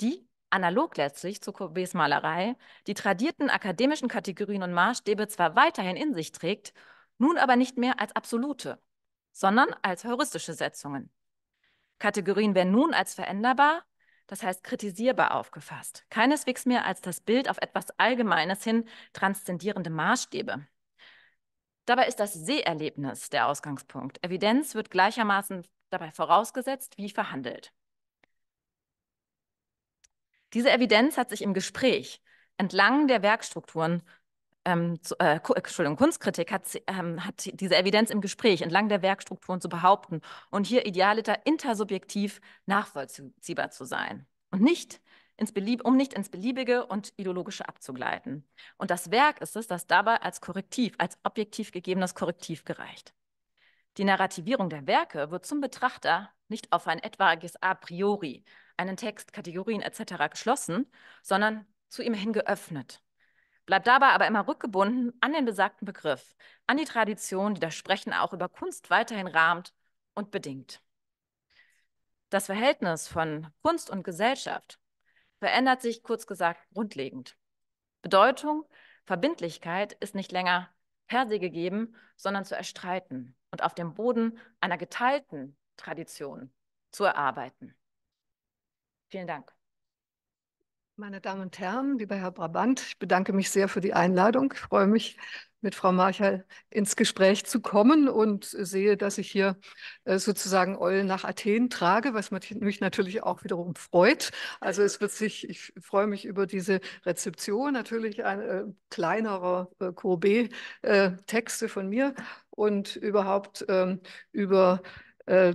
Die, analog letztlich zu Courbets Malerei, die tradierten akademischen Kategorien und Maßstäbe zwar weiterhin in sich trägt nun aber nicht mehr als absolute, sondern als heuristische Setzungen. Kategorien werden nun als veränderbar, das heißt kritisierbar aufgefasst, keineswegs mehr als das Bild auf etwas Allgemeines hin transzendierende Maßstäbe. Dabei ist das Seherlebnis der Ausgangspunkt. Evidenz wird gleichermaßen dabei vorausgesetzt wie verhandelt. Diese Evidenz hat sich im Gespräch entlang der Werkstrukturen ähm, zu, äh, äh, Entschuldigung, Kunstkritik hat, ähm, hat, diese Evidenz im Gespräch entlang der Werkstrukturen zu behaupten und hier idealiter intersubjektiv nachvollziehbar zu sein und nicht um nicht ins Beliebige und Ideologische abzugleiten. Und das Werk ist es, das dabei als Korrektiv, als objektiv gegebenes Korrektiv gereicht. Die Narrativierung der Werke wird zum Betrachter nicht auf ein etwaiges a priori, einen Text, Kategorien etc. geschlossen, sondern zu ihm hin geöffnet bleibt dabei aber immer rückgebunden an den besagten Begriff, an die Tradition, die das Sprechen auch über Kunst weiterhin rahmt und bedingt. Das Verhältnis von Kunst und Gesellschaft verändert sich kurz gesagt grundlegend. Bedeutung, Verbindlichkeit ist nicht länger per se gegeben, sondern zu erstreiten und auf dem Boden einer geteilten Tradition zu erarbeiten. Vielen Dank. Meine Damen und Herren, lieber Herr Brabant, ich bedanke mich sehr für die Einladung. Ich freue mich, mit Frau Marchal ins Gespräch zu kommen und sehe, dass ich hier äh, sozusagen Eulen nach Athen trage, was mich natürlich auch wiederum freut. Also es wird sich, ich freue mich über diese Rezeption, natürlich ein äh, kleinerer äh, Courbet-Texte äh, von mir und überhaupt ähm, über äh,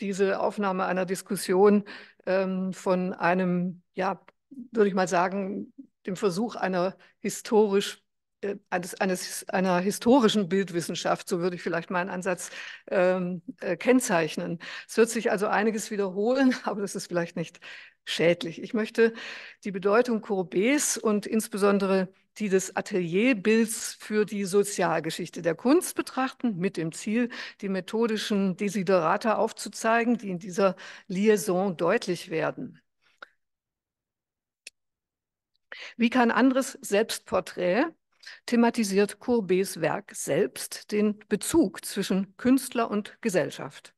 diese Aufnahme einer Diskussion ähm, von einem ja, würde ich mal sagen, dem Versuch einer historisch äh, eines, eines, einer historischen Bildwissenschaft, so würde ich vielleicht meinen Ansatz ähm, äh, kennzeichnen. Es wird sich also einiges wiederholen, aber das ist vielleicht nicht schädlich. Ich möchte die Bedeutung Courbets und insbesondere die des Atelierbilds für die Sozialgeschichte der Kunst betrachten, mit dem Ziel, die methodischen Desiderata aufzuzeigen, die in dieser Liaison deutlich werden. Wie kein anderes Selbstporträt thematisiert Courbets Werk selbst den Bezug zwischen Künstler und Gesellschaft.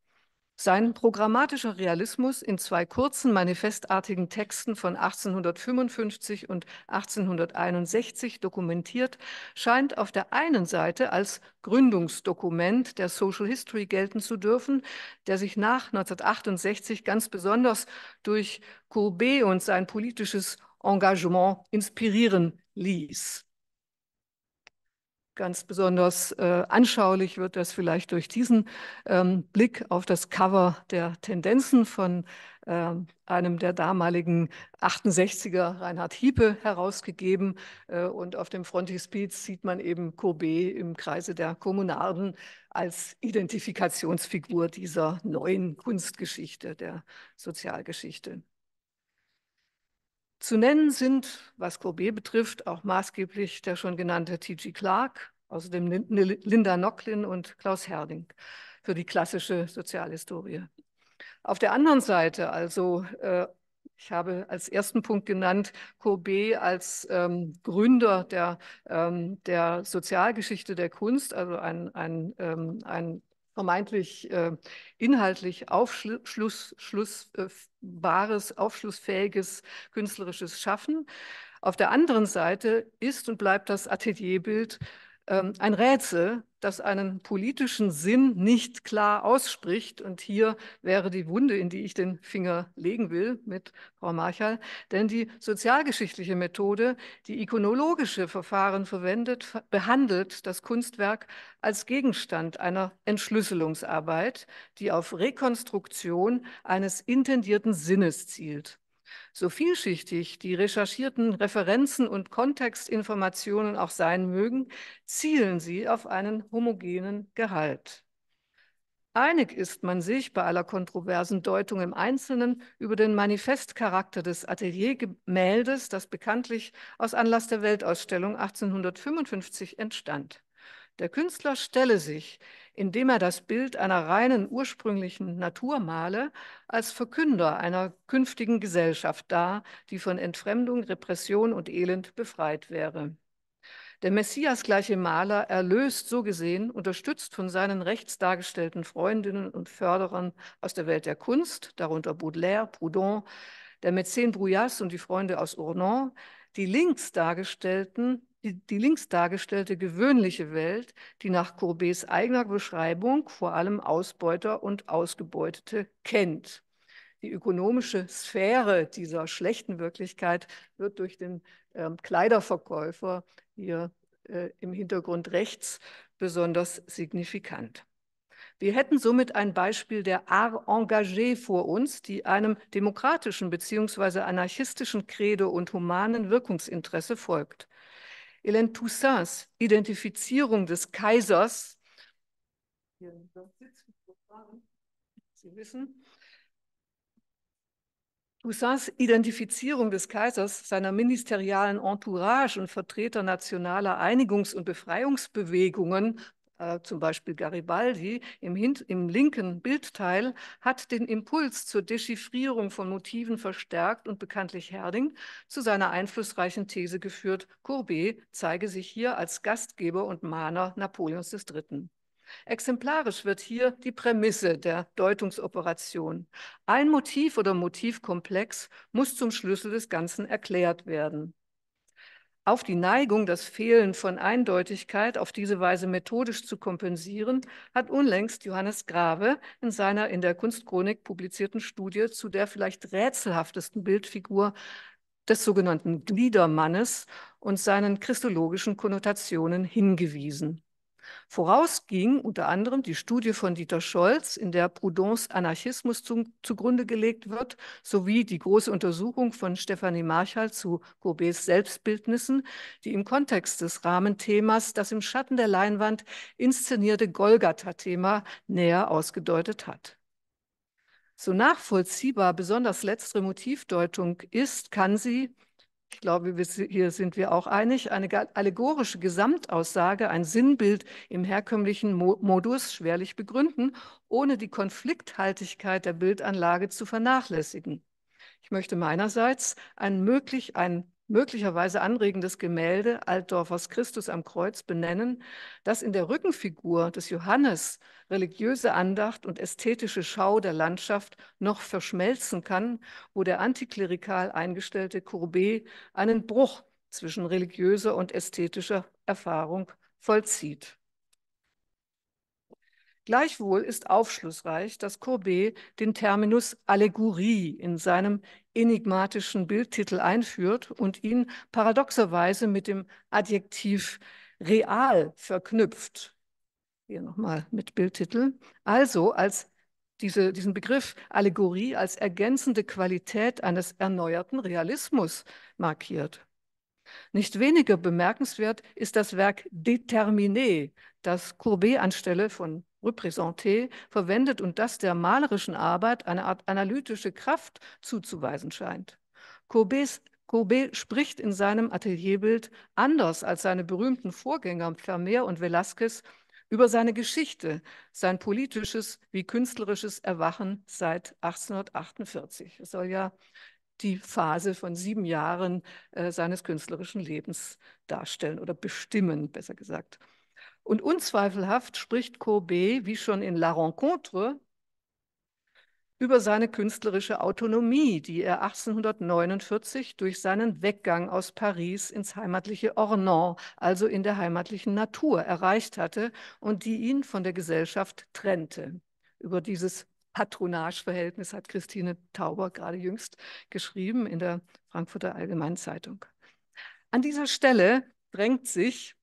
Sein programmatischer Realismus in zwei kurzen manifestartigen Texten von 1855 und 1861 dokumentiert, scheint auf der einen Seite als Gründungsdokument der Social History gelten zu dürfen, der sich nach 1968 ganz besonders durch Courbet und sein politisches Engagement inspirieren ließ. Ganz besonders äh, anschaulich wird das vielleicht durch diesen ähm, Blick auf das Cover der Tendenzen von äh, einem der damaligen 68er Reinhard Hiepe herausgegeben. Äh, und auf dem Frontispiz sieht man eben Courbet im Kreise der Kommunarden als Identifikationsfigur dieser neuen Kunstgeschichte, der Sozialgeschichte. Zu nennen sind, was Courbet betrifft, auch maßgeblich der schon genannte T.G. Clark, außerdem Linda Nocklin und Klaus Herding für die klassische Sozialhistorie. Auf der anderen Seite, also äh, ich habe als ersten Punkt genannt Courbet als ähm, Gründer der, ähm, der Sozialgeschichte der Kunst, also ein, ein, ähm, ein vermeintlich äh, inhaltlich aufschlussbares, äh, aufschlussfähiges künstlerisches Schaffen. Auf der anderen Seite ist und bleibt das Atelierbild ähm, ein Rätsel, das einen politischen Sinn nicht klar ausspricht. Und hier wäre die Wunde, in die ich den Finger legen will mit Frau Marchal. Denn die sozialgeschichtliche Methode, die ikonologische Verfahren verwendet, behandelt das Kunstwerk als Gegenstand einer Entschlüsselungsarbeit, die auf Rekonstruktion eines intendierten Sinnes zielt. So vielschichtig die recherchierten Referenzen und Kontextinformationen auch sein mögen, zielen sie auf einen homogenen Gehalt. Einig ist man sich bei aller kontroversen Deutung im Einzelnen über den Manifestcharakter des Ateliergemäldes, das bekanntlich aus Anlass der Weltausstellung 1855 entstand. Der Künstler stelle sich indem er das Bild einer reinen ursprünglichen Natur male, als Verkünder einer künftigen Gesellschaft dar, die von Entfremdung, Repression und Elend befreit wäre. Der messiasgleiche Maler erlöst so gesehen, unterstützt von seinen rechts dargestellten Freundinnen und Förderern aus der Welt der Kunst, darunter Baudelaire, Proudhon, der Mäzen Brouillas und die Freunde aus Ornon, die links dargestellten die, die links dargestellte gewöhnliche Welt, die nach Courbets eigener Beschreibung vor allem Ausbeuter und Ausgebeutete kennt. Die ökonomische Sphäre dieser schlechten Wirklichkeit wird durch den ähm, Kleiderverkäufer hier äh, im Hintergrund rechts besonders signifikant. Wir hätten somit ein Beispiel der Art engagé vor uns, die einem demokratischen bzw. anarchistischen Credo und humanen Wirkungsinteresse folgt. Hélène Toussaints Identifizierung des Kaisers, Sie wissen, Toussins Identifizierung des Kaisers, seiner ministerialen Entourage und Vertreter nationaler Einigungs- und Befreiungsbewegungen äh, zum Beispiel Garibaldi, im, im linken Bildteil hat den Impuls zur Dechiffrierung von Motiven verstärkt und bekanntlich Herding zu seiner einflussreichen These geführt, Courbet zeige sich hier als Gastgeber und Mahner Napoleons III. Exemplarisch wird hier die Prämisse der Deutungsoperation. Ein Motiv oder Motivkomplex muss zum Schlüssel des Ganzen erklärt werden auf die Neigung, das Fehlen von Eindeutigkeit auf diese Weise methodisch zu kompensieren, hat unlängst Johannes Grave in seiner in der Kunstchronik publizierten Studie zu der vielleicht rätselhaftesten Bildfigur des sogenannten Gliedermannes und seinen christologischen Konnotationen hingewiesen. Vorausging unter anderem die Studie von Dieter Scholz, in der Proudhons Anarchismus zu, zugrunde gelegt wird, sowie die große Untersuchung von Stefanie Marschall zu Courbets Selbstbildnissen, die im Kontext des Rahmenthemas das im Schatten der Leinwand inszenierte Golgatha-Thema näher ausgedeutet hat. So nachvollziehbar besonders letztere Motivdeutung ist, kann sie ich glaube, wir, hier sind wir auch einig, eine allegorische Gesamtaussage, ein Sinnbild im herkömmlichen Modus schwerlich begründen, ohne die Konflikthaltigkeit der Bildanlage zu vernachlässigen. Ich möchte meinerseits einen möglich einen möglicherweise anregendes Gemälde Altdorfers Christus am Kreuz benennen, das in der Rückenfigur des Johannes religiöse Andacht und ästhetische Schau der Landschaft noch verschmelzen kann, wo der antiklerikal eingestellte Courbet einen Bruch zwischen religiöser und ästhetischer Erfahrung vollzieht. Gleichwohl ist aufschlussreich, dass Courbet den Terminus Allegorie in seinem enigmatischen Bildtitel einführt und ihn paradoxerweise mit dem Adjektiv real verknüpft. Hier nochmal mit Bildtitel. Also als diese, diesen Begriff Allegorie als ergänzende Qualität eines erneuerten Realismus markiert. Nicht weniger bemerkenswert ist das Werk Determiné, das Courbet anstelle von repräsenté, verwendet und das der malerischen Arbeit eine Art analytische Kraft zuzuweisen scheint. Courbets Courbet spricht in seinem Atelierbild anders als seine berühmten Vorgänger Vermeer und Velázquez über seine Geschichte, sein politisches wie künstlerisches Erwachen seit 1848. Es soll ja die Phase von sieben Jahren äh, seines künstlerischen Lebens darstellen oder bestimmen, besser gesagt. Und unzweifelhaft spricht Courbet, wie schon in La Rencontre, über seine künstlerische Autonomie, die er 1849 durch seinen Weggang aus Paris ins heimatliche Ornon, also in der heimatlichen Natur, erreicht hatte und die ihn von der Gesellschaft trennte. Über dieses Patronageverhältnis hat Christine Tauber gerade jüngst geschrieben in der Frankfurter Allgemeinen Zeitung. An dieser Stelle drängt sich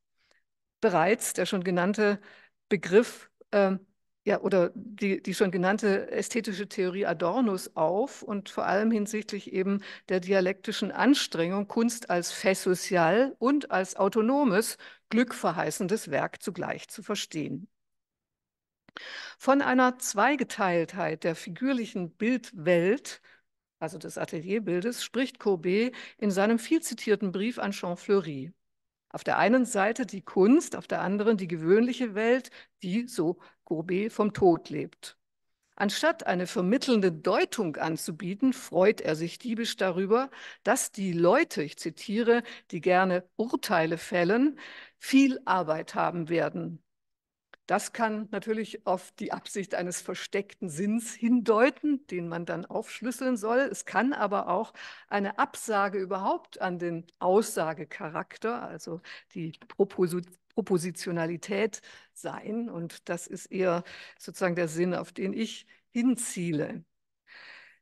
bereits der schon genannte Begriff äh, ja, oder die, die schon genannte ästhetische Theorie Adornos auf und vor allem hinsichtlich eben der dialektischen Anstrengung, Kunst als fait social und als autonomes, glückverheißendes Werk zugleich zu verstehen. Von einer Zweigeteiltheit der figürlichen Bildwelt, also des Atelierbildes, spricht Courbet in seinem viel zitierten Brief an Jean Fleury. Auf der einen Seite die Kunst, auf der anderen die gewöhnliche Welt, die, so Courbet, vom Tod lebt. Anstatt eine vermittelnde Deutung anzubieten, freut er sich diebisch darüber, dass die Leute, ich zitiere, die gerne Urteile fällen, viel Arbeit haben werden. Das kann natürlich auf die Absicht eines versteckten Sinns hindeuten, den man dann aufschlüsseln soll. Es kann aber auch eine Absage überhaupt an den Aussagecharakter, also die Propos Propositionalität sein. Und das ist eher sozusagen der Sinn, auf den ich hinziele.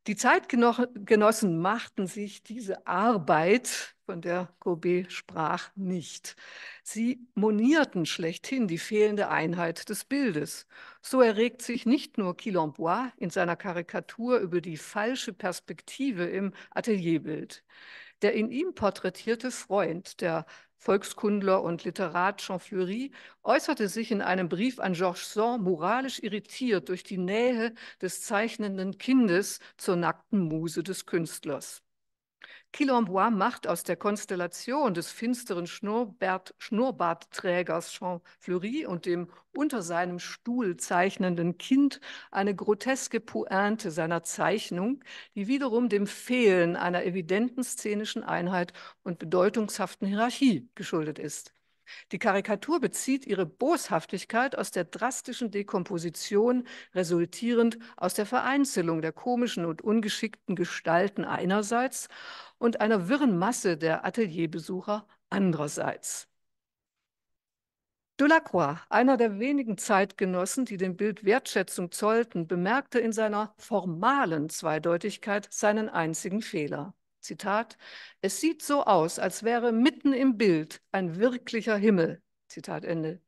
Die Zeitgenossen machten sich diese Arbeit von der Gobe sprach, nicht. Sie monierten schlechthin die fehlende Einheit des Bildes. So erregt sich nicht nur Quillembois in seiner Karikatur über die falsche Perspektive im Atelierbild. Der in ihm porträtierte Freund, der Volkskundler und Literat Jean Fleury äußerte sich in einem Brief an Georges Sand moralisch irritiert durch die Nähe des zeichnenden Kindes zur nackten Muse des Künstlers. Quilembois macht aus der Konstellation des finsteren Schnurrbart, Schnurrbartträgers Fleury und dem unter seinem Stuhl zeichnenden Kind eine groteske Pointe seiner Zeichnung, die wiederum dem Fehlen einer evidenten szenischen Einheit und bedeutungshaften Hierarchie geschuldet ist. Die Karikatur bezieht ihre Boshaftigkeit aus der drastischen Dekomposition, resultierend aus der Vereinzelung der komischen und ungeschickten Gestalten einerseits und einer wirren Masse der Atelierbesucher andererseits. Delacroix, einer der wenigen Zeitgenossen, die dem Bild Wertschätzung zollten, bemerkte in seiner formalen Zweideutigkeit seinen einzigen Fehler. Zitat, es sieht so aus, als wäre mitten im Bild ein wirklicher Himmel. Zitat Ende.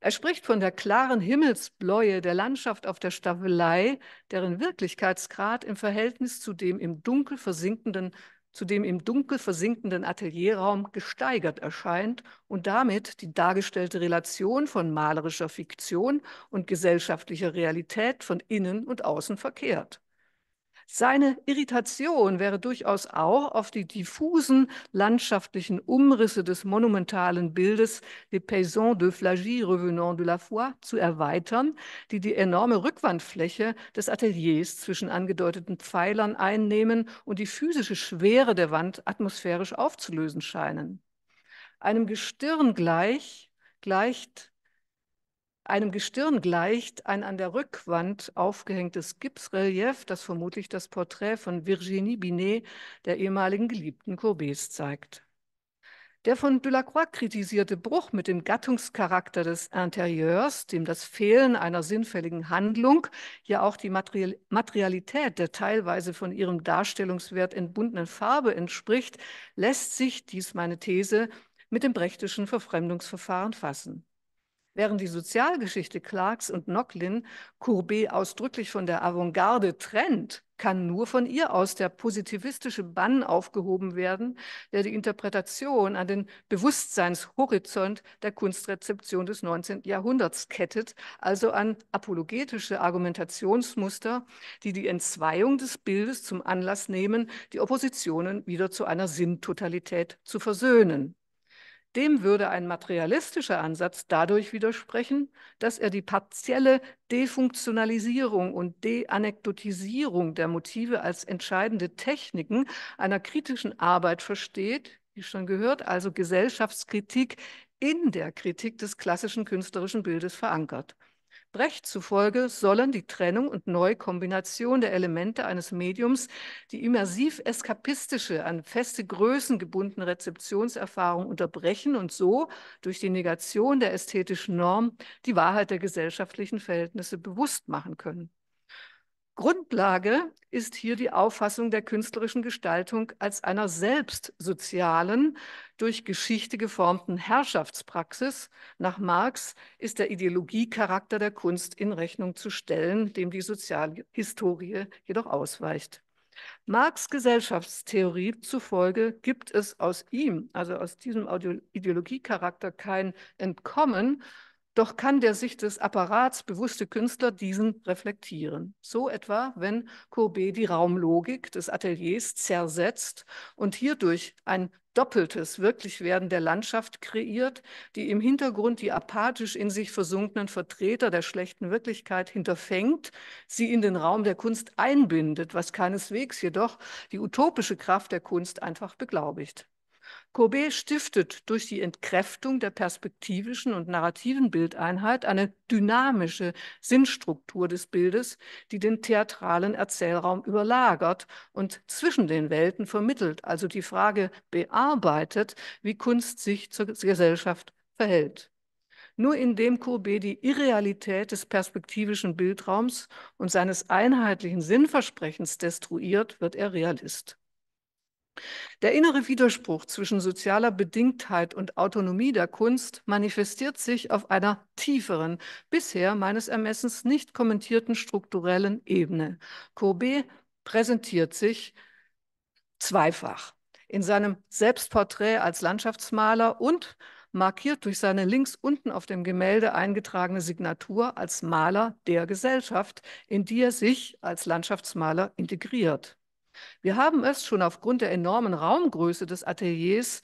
Er spricht von der klaren Himmelsbläue der Landschaft auf der Stavelei, deren Wirklichkeitsgrad im Verhältnis zu dem im Dunkel versinkenden zu dem im Dunkel versinkenden Atelierraum gesteigert erscheint und damit die dargestellte Relation von malerischer Fiktion und gesellschaftlicher Realität von innen und außen verkehrt. Seine Irritation wäre durchaus auch auf die diffusen landschaftlichen Umrisse des monumentalen Bildes des Paysans de Flagy Revenant de la Foi zu erweitern, die die enorme Rückwandfläche des Ateliers zwischen angedeuteten Pfeilern einnehmen und die physische Schwere der Wand atmosphärisch aufzulösen scheinen. Einem Gestirn gleich gleicht einem Gestirn gleicht, ein an der Rückwand aufgehängtes Gipsrelief, das vermutlich das Porträt von Virginie Binet, der ehemaligen Geliebten Courbets, zeigt. Der von Delacroix kritisierte Bruch mit dem Gattungscharakter des Interieurs, dem das Fehlen einer sinnfälligen Handlung, ja auch die Materialität der teilweise von ihrem Darstellungswert entbundenen Farbe entspricht, lässt sich, dies meine These, mit dem brechtischen Verfremdungsverfahren fassen. Während die Sozialgeschichte Clarks und Nocklin Courbet ausdrücklich von der Avantgarde trennt, kann nur von ihr aus der positivistische Bann aufgehoben werden, der die Interpretation an den Bewusstseinshorizont der Kunstrezeption des 19. Jahrhunderts kettet, also an apologetische Argumentationsmuster, die die Entzweiung des Bildes zum Anlass nehmen, die Oppositionen wieder zu einer Sinntotalität zu versöhnen. Dem würde ein materialistischer Ansatz dadurch widersprechen, dass er die partielle Defunktionalisierung und Deanekdotisierung der Motive als entscheidende Techniken einer kritischen Arbeit versteht, wie schon gehört, also Gesellschaftskritik in der Kritik des klassischen künstlerischen Bildes verankert. Brecht zufolge sollen die Trennung und Neukombination der Elemente eines Mediums die immersiv-eskapistische, an feste Größen gebundene Rezeptionserfahrung unterbrechen und so durch die Negation der ästhetischen Norm die Wahrheit der gesellschaftlichen Verhältnisse bewusst machen können. Grundlage ist hier die Auffassung der künstlerischen Gestaltung als einer selbstsozialen, durch Geschichte geformten Herrschaftspraxis. Nach Marx ist der Ideologiecharakter der Kunst in Rechnung zu stellen, dem die Sozialhistorie jedoch ausweicht. Marx Gesellschaftstheorie zufolge gibt es aus ihm, also aus diesem Ideologiecharakter, kein Entkommen, doch kann der sich des Apparats bewusste Künstler diesen reflektieren. So etwa, wenn Courbet die Raumlogik des Ateliers zersetzt und hierdurch ein doppeltes Wirklichwerden der Landschaft kreiert, die im Hintergrund die apathisch in sich versunkenen Vertreter der schlechten Wirklichkeit hinterfängt, sie in den Raum der Kunst einbindet, was keineswegs jedoch die utopische Kraft der Kunst einfach beglaubigt. Courbet stiftet durch die Entkräftung der perspektivischen und narrativen Bildeinheit eine dynamische Sinnstruktur des Bildes, die den theatralen Erzählraum überlagert und zwischen den Welten vermittelt, also die Frage bearbeitet, wie Kunst sich zur Gesellschaft verhält. Nur indem Courbet die Irrealität des perspektivischen Bildraums und seines einheitlichen Sinnversprechens destruiert, wird er Realist. Der innere Widerspruch zwischen sozialer Bedingtheit und Autonomie der Kunst manifestiert sich auf einer tieferen, bisher meines Ermessens nicht kommentierten strukturellen Ebene. Courbet präsentiert sich zweifach in seinem Selbstporträt als Landschaftsmaler und markiert durch seine links unten auf dem Gemälde eingetragene Signatur als Maler der Gesellschaft, in die er sich als Landschaftsmaler integriert. Wir haben es schon aufgrund der enormen Raumgröße des Ateliers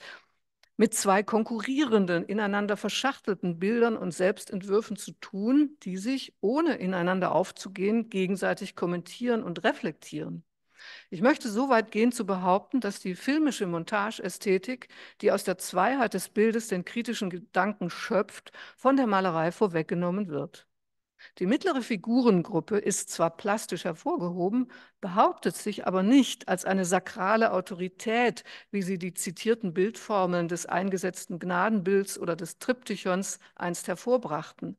mit zwei konkurrierenden, ineinander verschachtelten Bildern und Selbstentwürfen zu tun, die sich, ohne ineinander aufzugehen, gegenseitig kommentieren und reflektieren. Ich möchte so weit gehen zu behaupten, dass die filmische Montageästhetik, die aus der Zweiheit des Bildes den kritischen Gedanken schöpft, von der Malerei vorweggenommen wird. Die mittlere Figurengruppe ist zwar plastisch hervorgehoben, behauptet sich aber nicht als eine sakrale Autorität, wie sie die zitierten Bildformeln des eingesetzten Gnadenbilds oder des Triptychons einst hervorbrachten.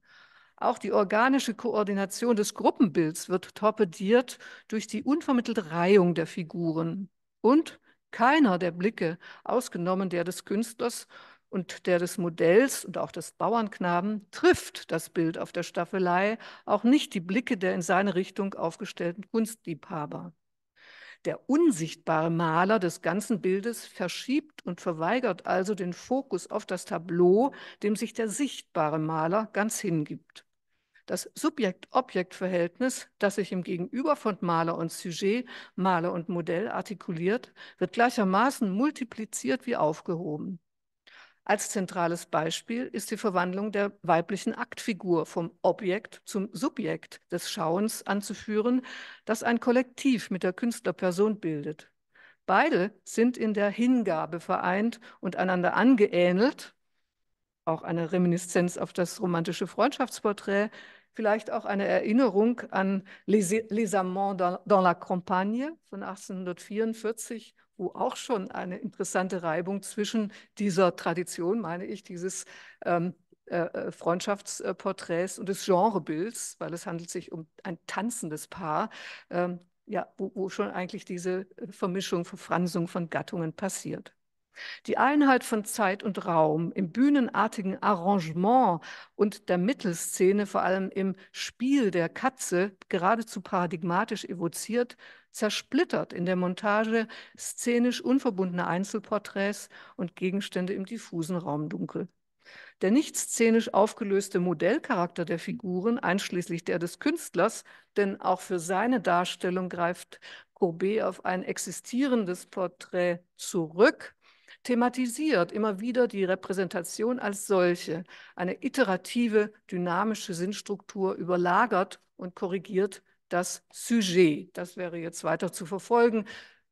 Auch die organische Koordination des Gruppenbilds wird torpediert durch die unvermittelte Reihung der Figuren. Und keiner der Blicke, ausgenommen der des Künstlers, und der des Modells und auch des Bauernknaben trifft das Bild auf der Staffelei auch nicht die Blicke der in seine Richtung aufgestellten Kunstliebhaber. Der unsichtbare Maler des ganzen Bildes verschiebt und verweigert also den Fokus auf das Tableau, dem sich der sichtbare Maler ganz hingibt. Das Subjekt-Objekt-Verhältnis, das sich im Gegenüber von Maler und Sujet, Maler und Modell artikuliert, wird gleichermaßen multipliziert wie aufgehoben. Als zentrales Beispiel ist die Verwandlung der weiblichen Aktfigur vom Objekt zum Subjekt des Schauens anzuführen, das ein Kollektiv mit der Künstlerperson bildet. Beide sind in der Hingabe vereint und einander angeähnelt, auch eine Reminiszenz auf das romantische Freundschaftsporträt, vielleicht auch eine Erinnerung an Les, Les Amants dans la Campagne von 1844 wo auch schon eine interessante Reibung zwischen dieser Tradition, meine ich, dieses ähm, äh, äh, Freundschaftsporträts und des Genrebilds, weil es handelt sich um ein tanzendes Paar, ähm, ja, wo, wo schon eigentlich diese äh, Vermischung, Verfransung von Gattungen passiert. Die Einheit von Zeit und Raum im bühnenartigen Arrangement und der Mittelszene, vor allem im Spiel der Katze, geradezu paradigmatisch evoziert, zersplittert in der Montage szenisch unverbundene Einzelporträts und Gegenstände im diffusen Raumdunkel. Der nicht szenisch aufgelöste Modellcharakter der Figuren, einschließlich der des Künstlers, denn auch für seine Darstellung greift Courbet auf ein existierendes Porträt zurück, thematisiert immer wieder die Repräsentation als solche, eine iterative, dynamische Sinnstruktur überlagert und korrigiert das Sujet. Das wäre jetzt weiter zu verfolgen.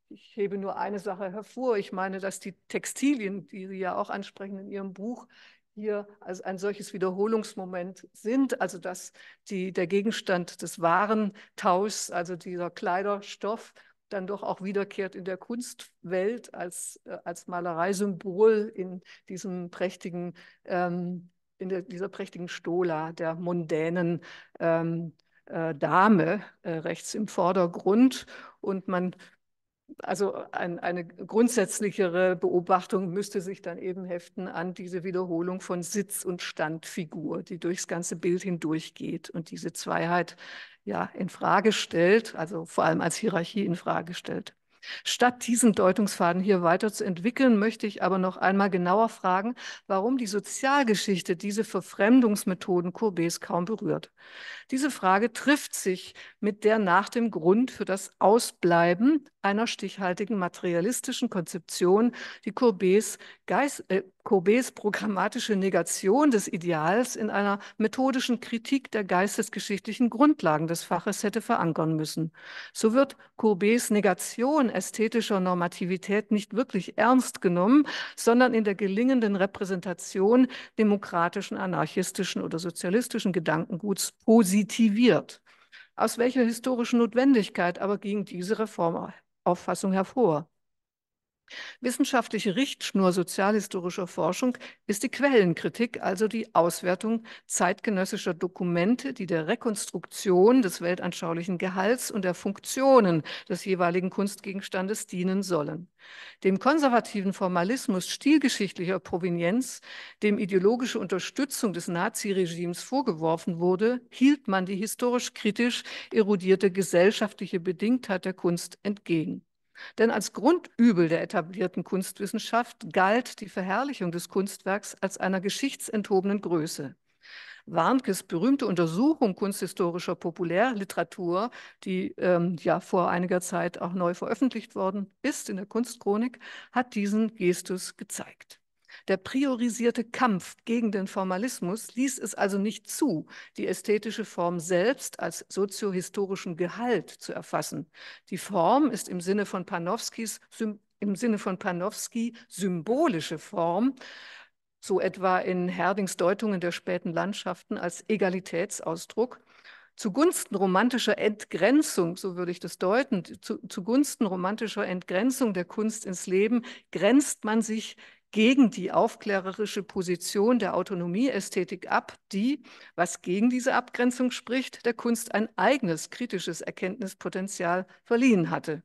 Ich hebe nur eine Sache hervor. Ich meine, dass die Textilien, die Sie ja auch ansprechen in Ihrem Buch, hier als ein solches Wiederholungsmoment sind, also dass die, der Gegenstand des Warentauschs, also dieser Kleiderstoff dann doch auch wiederkehrt in der Kunstwelt als, äh, als Malereisymbol in diesem prächtigen, ähm, in der, dieser prächtigen Stola der mondänen ähm, äh, Dame äh, rechts im Vordergrund. Und man also ein, eine grundsätzlichere Beobachtung müsste sich dann eben heften an diese Wiederholung von Sitz- und Standfigur, die durchs ganze Bild hindurchgeht und diese Zweiheit ja in Frage stellt, also vor allem als Hierarchie in Frage stellt. Statt diesen Deutungsfaden hier weiterzuentwickeln, möchte ich aber noch einmal genauer fragen, warum die Sozialgeschichte diese Verfremdungsmethoden Courbets kaum berührt. Diese Frage trifft sich mit der nach dem Grund für das Ausbleiben einer stichhaltigen materialistischen Konzeption, die Courbets, Geist, äh, Courbets programmatische Negation des Ideals in einer methodischen Kritik der geistesgeschichtlichen Grundlagen des Faches hätte verankern müssen. So wird Courbets Negation ästhetischer Normativität nicht wirklich ernst genommen, sondern in der gelingenden Repräsentation demokratischen, anarchistischen oder sozialistischen Gedankenguts positiviert. Aus welcher historischen Notwendigkeit aber ging diese Reformauffassung hervor? Wissenschaftliche Richtschnur sozialhistorischer Forschung ist die Quellenkritik, also die Auswertung zeitgenössischer Dokumente, die der Rekonstruktion des weltanschaulichen Gehalts und der Funktionen des jeweiligen Kunstgegenstandes dienen sollen. Dem konservativen Formalismus stilgeschichtlicher Provenienz, dem ideologische Unterstützung des Naziregimes vorgeworfen wurde, hielt man die historisch kritisch erodierte gesellschaftliche Bedingtheit der Kunst entgegen. Denn als Grundübel der etablierten Kunstwissenschaft galt die Verherrlichung des Kunstwerks als einer geschichtsenthobenen Größe. Warnkes berühmte Untersuchung kunsthistorischer Populärliteratur, die ähm, ja vor einiger Zeit auch neu veröffentlicht worden ist in der Kunstchronik, hat diesen Gestus gezeigt. Der priorisierte Kampf gegen den Formalismus ließ es also nicht zu, die ästhetische Form selbst als soziohistorischen Gehalt zu erfassen. Die Form ist im Sinne von Panofskis im Sinne von Panofsky symbolische Form, so etwa in Herdings Deutungen der späten Landschaften als Egalitätsausdruck, zugunsten romantischer Entgrenzung, so würde ich das deuten, zu, zugunsten romantischer Entgrenzung der Kunst ins Leben, grenzt man sich gegen die aufklärerische Position der Autonomieästhetik ab, die, was gegen diese Abgrenzung spricht, der Kunst ein eigenes kritisches Erkenntnispotenzial verliehen hatte.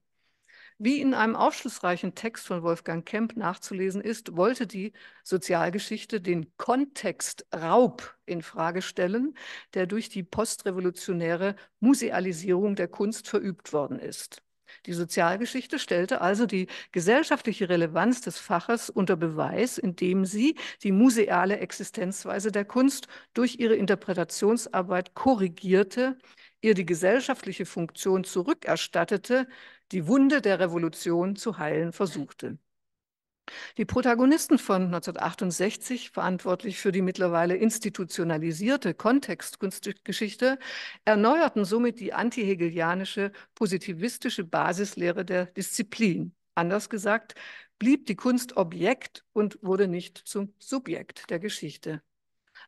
Wie in einem aufschlussreichen Text von Wolfgang Kemp nachzulesen ist, wollte die Sozialgeschichte den Kontextraub in Frage stellen, der durch die postrevolutionäre Musealisierung der Kunst verübt worden ist. Die Sozialgeschichte stellte also die gesellschaftliche Relevanz des Faches unter Beweis, indem sie die museale Existenzweise der Kunst durch ihre Interpretationsarbeit korrigierte, ihr die gesellschaftliche Funktion zurückerstattete, die Wunde der Revolution zu heilen versuchte. Die Protagonisten von 1968, verantwortlich für die mittlerweile institutionalisierte Kontextkunstgeschichte, erneuerten somit die antihegelianische positivistische Basislehre der Disziplin. Anders gesagt, blieb die Kunst Objekt und wurde nicht zum Subjekt der Geschichte.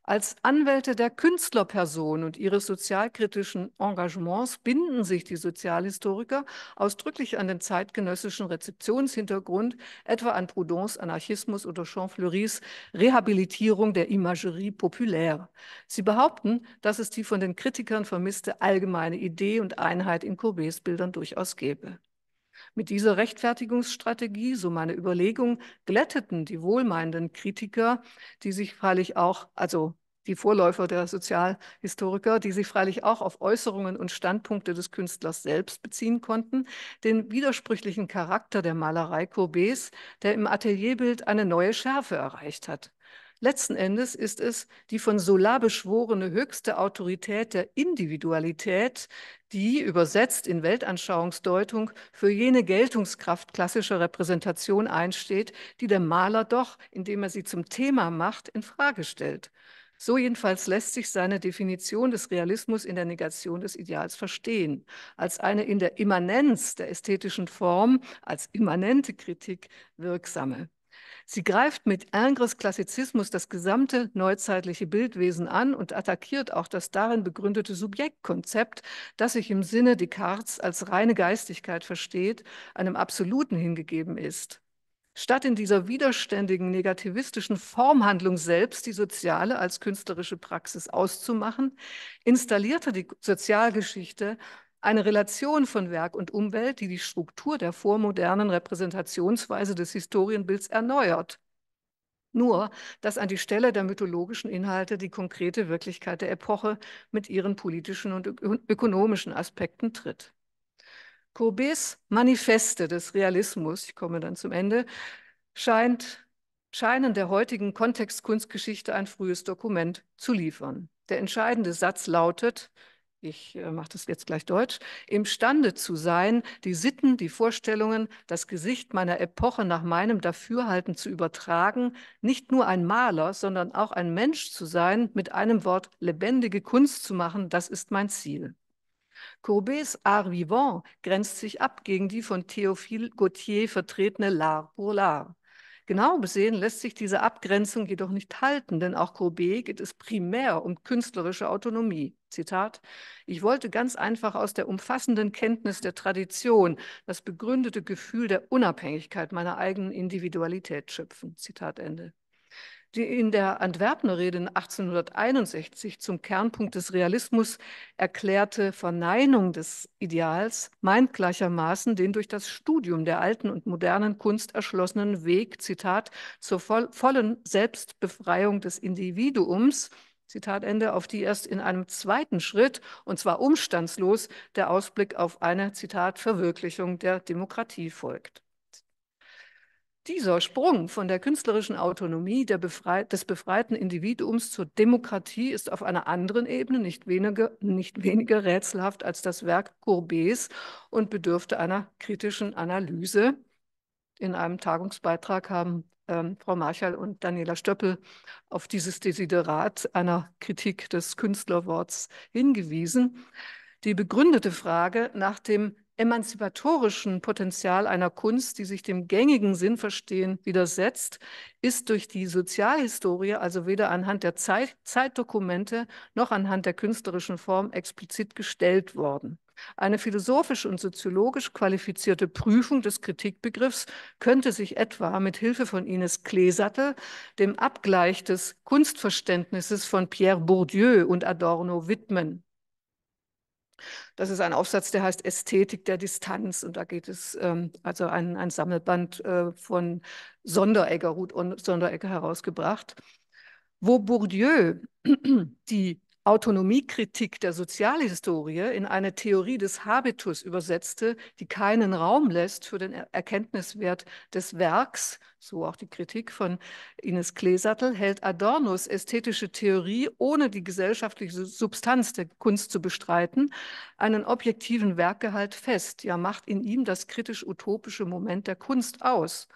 Als Anwälte der Künstlerperson und ihres sozialkritischen Engagements binden sich die Sozialhistoriker ausdrücklich an den zeitgenössischen Rezeptionshintergrund, etwa an Proudhons Anarchismus oder Champfleury's Rehabilitierung der Imagerie populaire. Sie behaupten, dass es die von den Kritikern vermisste allgemeine Idee und Einheit in Courbets Bildern durchaus gäbe. Mit dieser Rechtfertigungsstrategie, so meine Überlegung, glätteten die wohlmeinenden Kritiker, die sich freilich auch, also die Vorläufer der Sozialhistoriker, die sich freilich auch auf Äußerungen und Standpunkte des Künstlers selbst beziehen konnten, den widersprüchlichen Charakter der Malerei Courbets, der im Atelierbild eine neue Schärfe erreicht hat. Letzten Endes ist es die von Solar beschworene höchste Autorität der Individualität, die übersetzt in Weltanschauungsdeutung für jene Geltungskraft klassischer Repräsentation einsteht, die der Maler doch, indem er sie zum Thema macht, in Frage stellt. So jedenfalls lässt sich seine Definition des Realismus in der Negation des Ideals verstehen, als eine in der Immanenz der ästhetischen Form, als immanente Kritik wirksame. Sie greift mit Ingres Klassizismus das gesamte neuzeitliche Bildwesen an und attackiert auch das darin begründete Subjektkonzept, das sich im Sinne Descartes als reine Geistigkeit versteht, einem Absoluten hingegeben ist statt in dieser widerständigen, negativistischen Formhandlung selbst die soziale als künstlerische Praxis auszumachen, installierte die Sozialgeschichte eine Relation von Werk und Umwelt, die die Struktur der vormodernen Repräsentationsweise des Historienbilds erneuert. Nur, dass an die Stelle der mythologischen Inhalte die konkrete Wirklichkeit der Epoche mit ihren politischen und ökonomischen Aspekten tritt. Courbets Manifeste des Realismus, ich komme dann zum Ende, scheint, scheinen der heutigen Kontextkunstgeschichte ein frühes Dokument zu liefern. Der entscheidende Satz lautet, ich äh, mache das jetzt gleich deutsch, imstande zu sein, die Sitten, die Vorstellungen, das Gesicht meiner Epoche nach meinem Dafürhalten zu übertragen, nicht nur ein Maler, sondern auch ein Mensch zu sein, mit einem Wort lebendige Kunst zu machen, das ist mein Ziel. Courbets Art vivant grenzt sich ab gegen die von Théophile Gautier vertretene L'art pour l'art. Genau besehen lässt sich diese Abgrenzung jedoch nicht halten, denn auch Courbet geht es primär um künstlerische Autonomie. Zitat, ich wollte ganz einfach aus der umfassenden Kenntnis der Tradition das begründete Gefühl der Unabhängigkeit meiner eigenen Individualität schöpfen. Zitat Ende die in der Antwerpner Rede 1861 zum Kernpunkt des Realismus erklärte Verneinung des Ideals meint gleichermaßen den durch das Studium der alten und modernen Kunst erschlossenen Weg, Zitat, zur vo vollen Selbstbefreiung des Individuums, Zitat Ende, auf die erst in einem zweiten Schritt, und zwar umstandslos, der Ausblick auf eine, Zitat, Verwirklichung der Demokratie folgt. Dieser Sprung von der künstlerischen Autonomie der Befrei des befreiten Individuums zur Demokratie ist auf einer anderen Ebene nicht weniger, nicht weniger rätselhaft als das Werk Courbets und bedürfte einer kritischen Analyse. In einem Tagungsbeitrag haben ähm, Frau Marschall und Daniela Stöppel auf dieses Desiderat einer Kritik des Künstlerworts hingewiesen. Die begründete Frage nach dem emanzipatorischen Potenzial einer Kunst, die sich dem gängigen Sinnverstehen widersetzt, ist durch die Sozialhistorie, also weder anhand der Zeit, Zeitdokumente noch anhand der künstlerischen Form explizit gestellt worden. Eine philosophisch und soziologisch qualifizierte Prüfung des Kritikbegriffs könnte sich etwa mit Hilfe von Ines Kleesattel, dem Abgleich des Kunstverständnisses von Pierre Bourdieu und Adorno widmen. Das ist ein Aufsatz, der heißt Ästhetik der Distanz. Und da geht es ähm, also ein, ein Sammelband äh, von Sonderegger, Ruth Sonderegger herausgebracht, wo Bourdieu die Autonomiekritik der Sozialhistorie in eine Theorie des Habitus übersetzte, die keinen Raum lässt für den Erkenntniswert des Werks, so auch die Kritik von Ines Kleesattel, hält Adornos ästhetische Theorie, ohne die gesellschaftliche Substanz der Kunst zu bestreiten, einen objektiven Werkgehalt fest, ja macht in ihm das kritisch-utopische Moment der Kunst aus.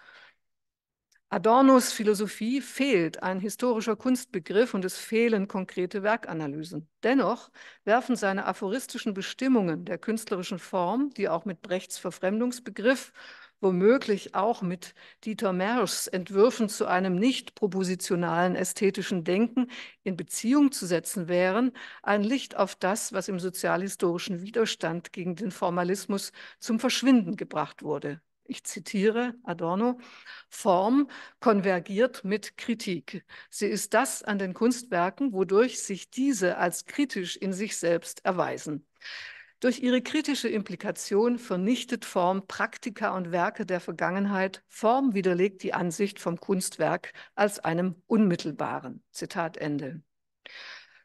Adornos Philosophie fehlt ein historischer Kunstbegriff und es fehlen konkrete Werkanalysen. Dennoch werfen seine aphoristischen Bestimmungen der künstlerischen Form, die auch mit Brechts Verfremdungsbegriff, womöglich auch mit Dieter Merschs Entwürfen zu einem nicht propositionalen ästhetischen Denken in Beziehung zu setzen wären, ein Licht auf das, was im sozialhistorischen Widerstand gegen den Formalismus zum Verschwinden gebracht wurde ich zitiere Adorno, Form konvergiert mit Kritik. Sie ist das an den Kunstwerken, wodurch sich diese als kritisch in sich selbst erweisen. Durch ihre kritische Implikation vernichtet Form Praktika und Werke der Vergangenheit. Form widerlegt die Ansicht vom Kunstwerk als einem unmittelbaren. Zitat Ende.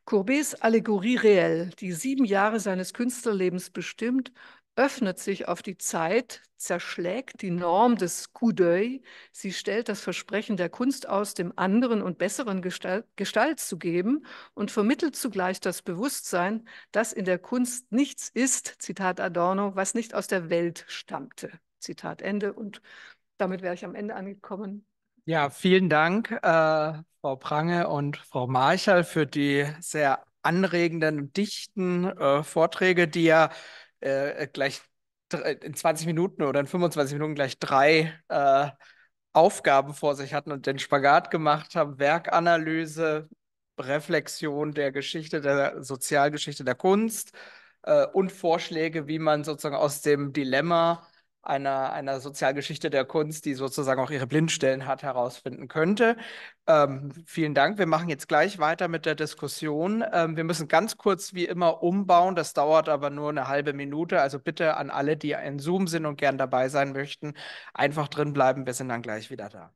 Courbets Allegorie réelle, die sieben Jahre seines Künstlerlebens bestimmt öffnet sich auf die Zeit, zerschlägt die Norm des Coup d'œil. Sie stellt das Versprechen der Kunst aus, dem anderen und besseren Gestalt, Gestalt zu geben und vermittelt zugleich das Bewusstsein, dass in der Kunst nichts ist, Zitat Adorno, was nicht aus der Welt stammte. Zitat Ende. Und damit wäre ich am Ende angekommen. Ja, vielen Dank, äh, Frau Prange und Frau Marschall, für die sehr anregenden dichten äh, Vorträge, die ja äh, gleich äh, in 20 Minuten oder in 25 Minuten gleich drei äh, Aufgaben vor sich hatten und den Spagat gemacht haben, Werkanalyse, Reflexion der Geschichte, der Sozialgeschichte der Kunst äh, und Vorschläge, wie man sozusagen aus dem Dilemma einer, einer Sozialgeschichte der Kunst, die sozusagen auch ihre Blindstellen hat, herausfinden könnte. Ähm, vielen Dank. Wir machen jetzt gleich weiter mit der Diskussion. Ähm, wir müssen ganz kurz wie immer umbauen. Das dauert aber nur eine halbe Minute. Also bitte an alle, die in Zoom sind und gern dabei sein möchten, einfach drin bleiben. Wir sind dann gleich wieder da.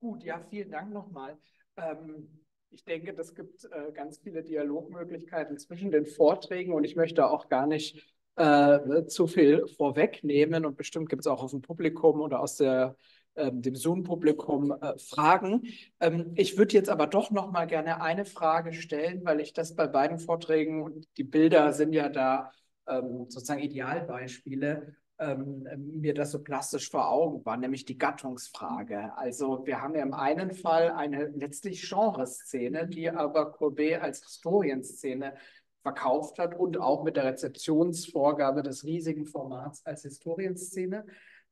Gut, ja, vielen Dank nochmal. Ähm ich denke, das gibt äh, ganz viele Dialogmöglichkeiten zwischen den Vorträgen und ich möchte auch gar nicht äh, äh, zu viel vorwegnehmen und bestimmt gibt es auch aus dem Publikum oder aus der, äh, dem Zoom-Publikum äh, Fragen. Ähm, ich würde jetzt aber doch noch mal gerne eine Frage stellen, weil ich das bei beiden Vorträgen die Bilder sind ja da ähm, sozusagen Idealbeispiele ähm, mir das so plastisch vor Augen war, nämlich die Gattungsfrage. Also wir haben ja im einen Fall eine letztlich Genreszene, die aber Courbet als Historienszene verkauft hat und auch mit der Rezeptionsvorgabe des riesigen Formats als Historienszene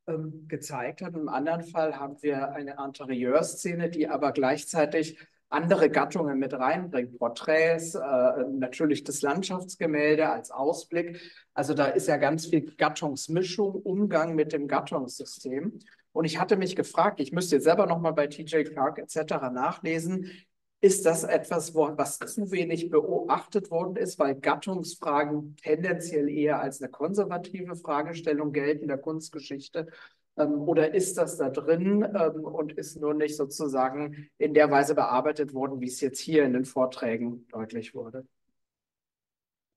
ähm, gezeigt hat. Im anderen Fall haben wir eine Interieurszene, die aber gleichzeitig andere Gattungen mit reinbringt, Porträts, äh, natürlich das Landschaftsgemälde als Ausblick. Also da ist ja ganz viel Gattungsmischung, Umgang mit dem Gattungssystem. Und ich hatte mich gefragt, ich müsste jetzt selber nochmal bei TJ Clark etc. nachlesen, ist das etwas, was zu wenig beobachtet worden ist, weil Gattungsfragen tendenziell eher als eine konservative Fragestellung gelten der Kunstgeschichte? Ähm, oder ist das da drin ähm, und ist nur nicht sozusagen in der Weise bearbeitet worden, wie es jetzt hier in den Vorträgen deutlich wurde?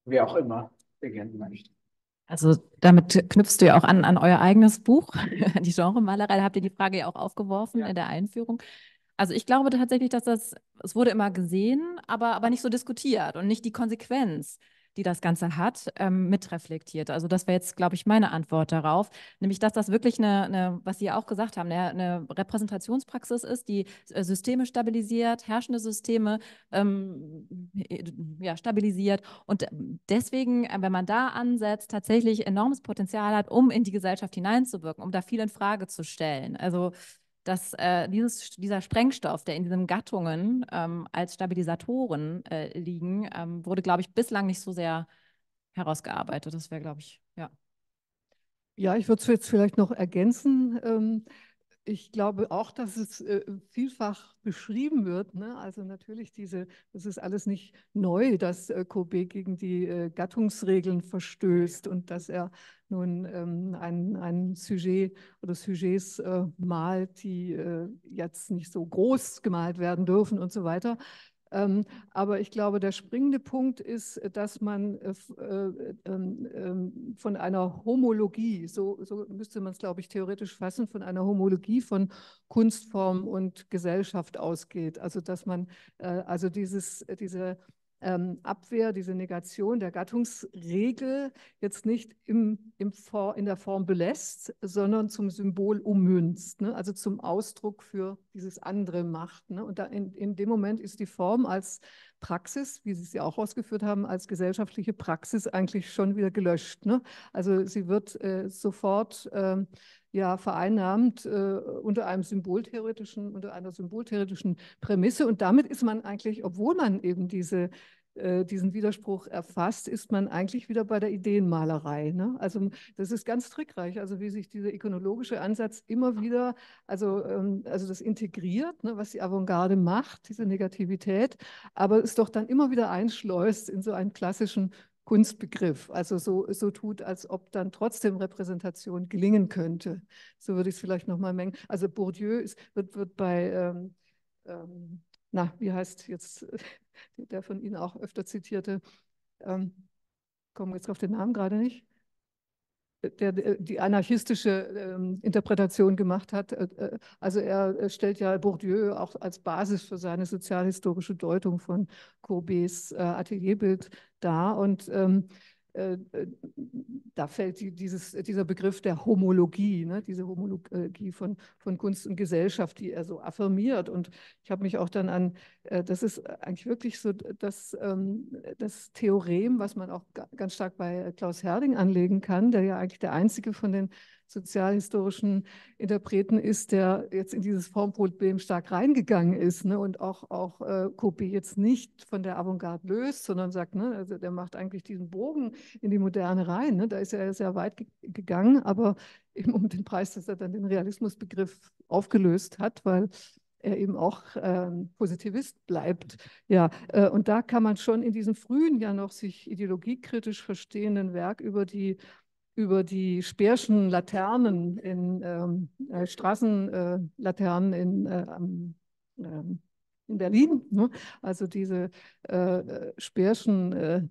Wer auch immer beginnen möchte. Also damit knüpfst du ja auch an, an euer eigenes Buch, an die Genremalerei. Da habt ihr die Frage ja auch aufgeworfen ja. in der Einführung. Also ich glaube tatsächlich, dass das, es wurde immer gesehen, aber, aber nicht so diskutiert und nicht die Konsequenz, die das Ganze hat, ähm, mitreflektiert. Also das wäre jetzt, glaube ich, meine Antwort darauf. Nämlich, dass das wirklich eine, eine was Sie ja auch gesagt haben, eine, eine Repräsentationspraxis ist, die äh, Systeme stabilisiert, herrschende Systeme ähm, äh, ja, stabilisiert. Und deswegen, äh, wenn man da ansetzt, tatsächlich enormes Potenzial hat, um in die Gesellschaft hineinzuwirken, um da viel in Frage zu stellen. Also dass äh, dieses, dieser Sprengstoff, der in diesen Gattungen ähm, als Stabilisatoren äh, liegen, ähm, wurde, glaube ich, bislang nicht so sehr herausgearbeitet. Das wäre, glaube ich, ja. Ja, ich würde es jetzt vielleicht noch ergänzen. Ähm, ich glaube auch, dass es äh, vielfach beschrieben wird. Ne? Also natürlich diese, das ist alles nicht neu, dass äh, Kobe gegen die äh, Gattungsregeln verstößt und dass er nun ähm, ein, ein Sujet oder Sujets äh, malt, die äh, jetzt nicht so groß gemalt werden dürfen und so weiter. Ähm, aber ich glaube, der springende Punkt ist, äh, dass man äh, äh, ähm, ähm, von einer Homologie, so, so müsste man es, glaube ich, theoretisch fassen, von einer Homologie von Kunstform und Gesellschaft ausgeht. Also dass man also dieses, diese ähm, Abwehr, diese Negation der Gattungsregel jetzt nicht im, im For, in der Form belässt, sondern zum Symbol ummünzt, ne? also zum Ausdruck für dieses andere macht. Ne? Und da in, in dem Moment ist die Form als Praxis, wie Sie es ja auch ausgeführt haben, als gesellschaftliche Praxis eigentlich schon wieder gelöscht. Ne? Also sie wird äh, sofort äh, ja vereinnahmt äh, unter einem symboltheoretischen, unter einer symboltheoretischen Prämisse. Und damit ist man eigentlich, obwohl man eben diese äh, diesen Widerspruch erfasst, ist man eigentlich wieder bei der Ideenmalerei. Ne? Also das ist ganz trickreich, also wie sich dieser ikonologische Ansatz immer wieder, also, ähm, also das integriert, ne, was die Avantgarde macht, diese Negativität, aber es doch dann immer wieder einschleust in so einen klassischen Kunstbegriff. Also so, so tut, als ob dann trotzdem Repräsentation gelingen könnte. So würde ich es vielleicht nochmal mengen. Also Bourdieu ist, wird, wird bei, ähm, ähm, na, wie heißt jetzt der von Ihnen auch öfter zitierte, ähm, kommen jetzt auf den Namen gerade nicht, der die anarchistische ähm, Interpretation gemacht hat. Äh, äh, also er äh, stellt ja Bourdieu auch als Basis für seine sozialhistorische Deutung von Courbets Atelierbild dar und ähm, äh, äh, da fällt dieses, dieser Begriff der Homologie, ne, diese Homologie von, von Kunst und Gesellschaft, die er so affirmiert. Und ich habe mich auch dann an, äh, das ist eigentlich wirklich so das, ähm, das Theorem, was man auch ganz stark bei Klaus Herding anlegen kann, der ja eigentlich der einzige von den sozialhistorischen Interpreten ist, der jetzt in dieses Formproblem stark reingegangen ist ne? und auch, auch äh, Kopi jetzt nicht von der Avantgarde löst, sondern sagt, ne? also der macht eigentlich diesen Bogen in die Moderne rein. Ne? Da ist er sehr weit ge gegangen, aber eben um den Preis, dass er dann den Realismusbegriff aufgelöst hat, weil er eben auch ähm, Positivist bleibt. Ja, äh, und da kann man schon in diesem frühen, ja noch sich ideologiekritisch verstehenden Werk über die über die Speerschen Laternen in ähm, äh, Straßenlaternen äh, in, äh, ähm, in Berlin, ne? also diese äh, Speerschen äh,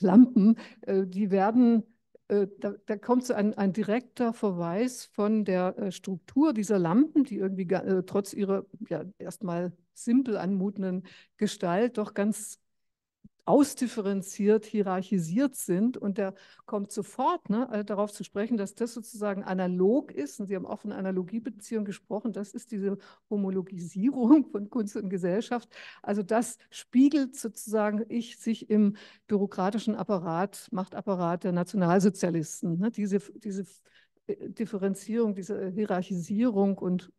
Lampen, äh, die werden da, da, kommt so ein, ein, direkter Verweis von der Struktur dieser Lampen, die irgendwie äh, trotz ihrer ja, erstmal simpel anmutenden Gestalt doch ganz ausdifferenziert, hierarchisiert sind. Und der kommt sofort ne, äh, darauf zu sprechen, dass das sozusagen analog ist. Und Sie haben auch von Analogiebeziehung gesprochen. Das ist diese Homologisierung von Kunst und Gesellschaft. Also das spiegelt sozusagen ich sich im bürokratischen Apparat, Machtapparat der Nationalsozialisten. Ne, diese, diese äh, Differenzierung, diese Hierarchisierung und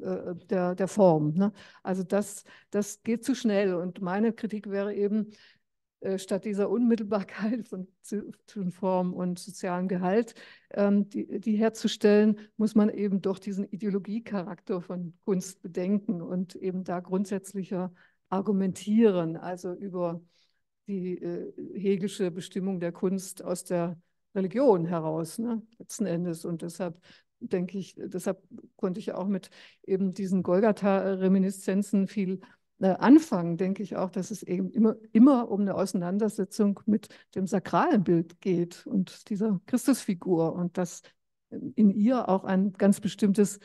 äh, der, der Form. Ne? Also das, das geht zu schnell. Und meine Kritik wäre eben, äh, statt dieser Unmittelbarkeit von, zwischen Form und sozialem Gehalt, ähm, die, die herzustellen, muss man eben doch diesen Ideologiecharakter von Kunst bedenken und eben da grundsätzlicher argumentieren, also über die äh, hegelische Bestimmung der Kunst aus der Religion heraus, ne, letzten Endes. Und deshalb denke ich, deshalb konnte ich auch mit eben diesen Golgatha-Reminiszenzen viel äh, anfangen, denke ich auch, dass es eben immer, immer um eine Auseinandersetzung mit dem sakralen Bild geht und dieser Christusfigur und dass ähm, in ihr auch ein ganz bestimmtes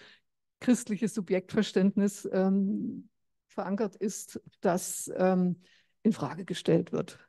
christliches Subjektverständnis ähm, verankert ist, das ähm, in Frage gestellt wird.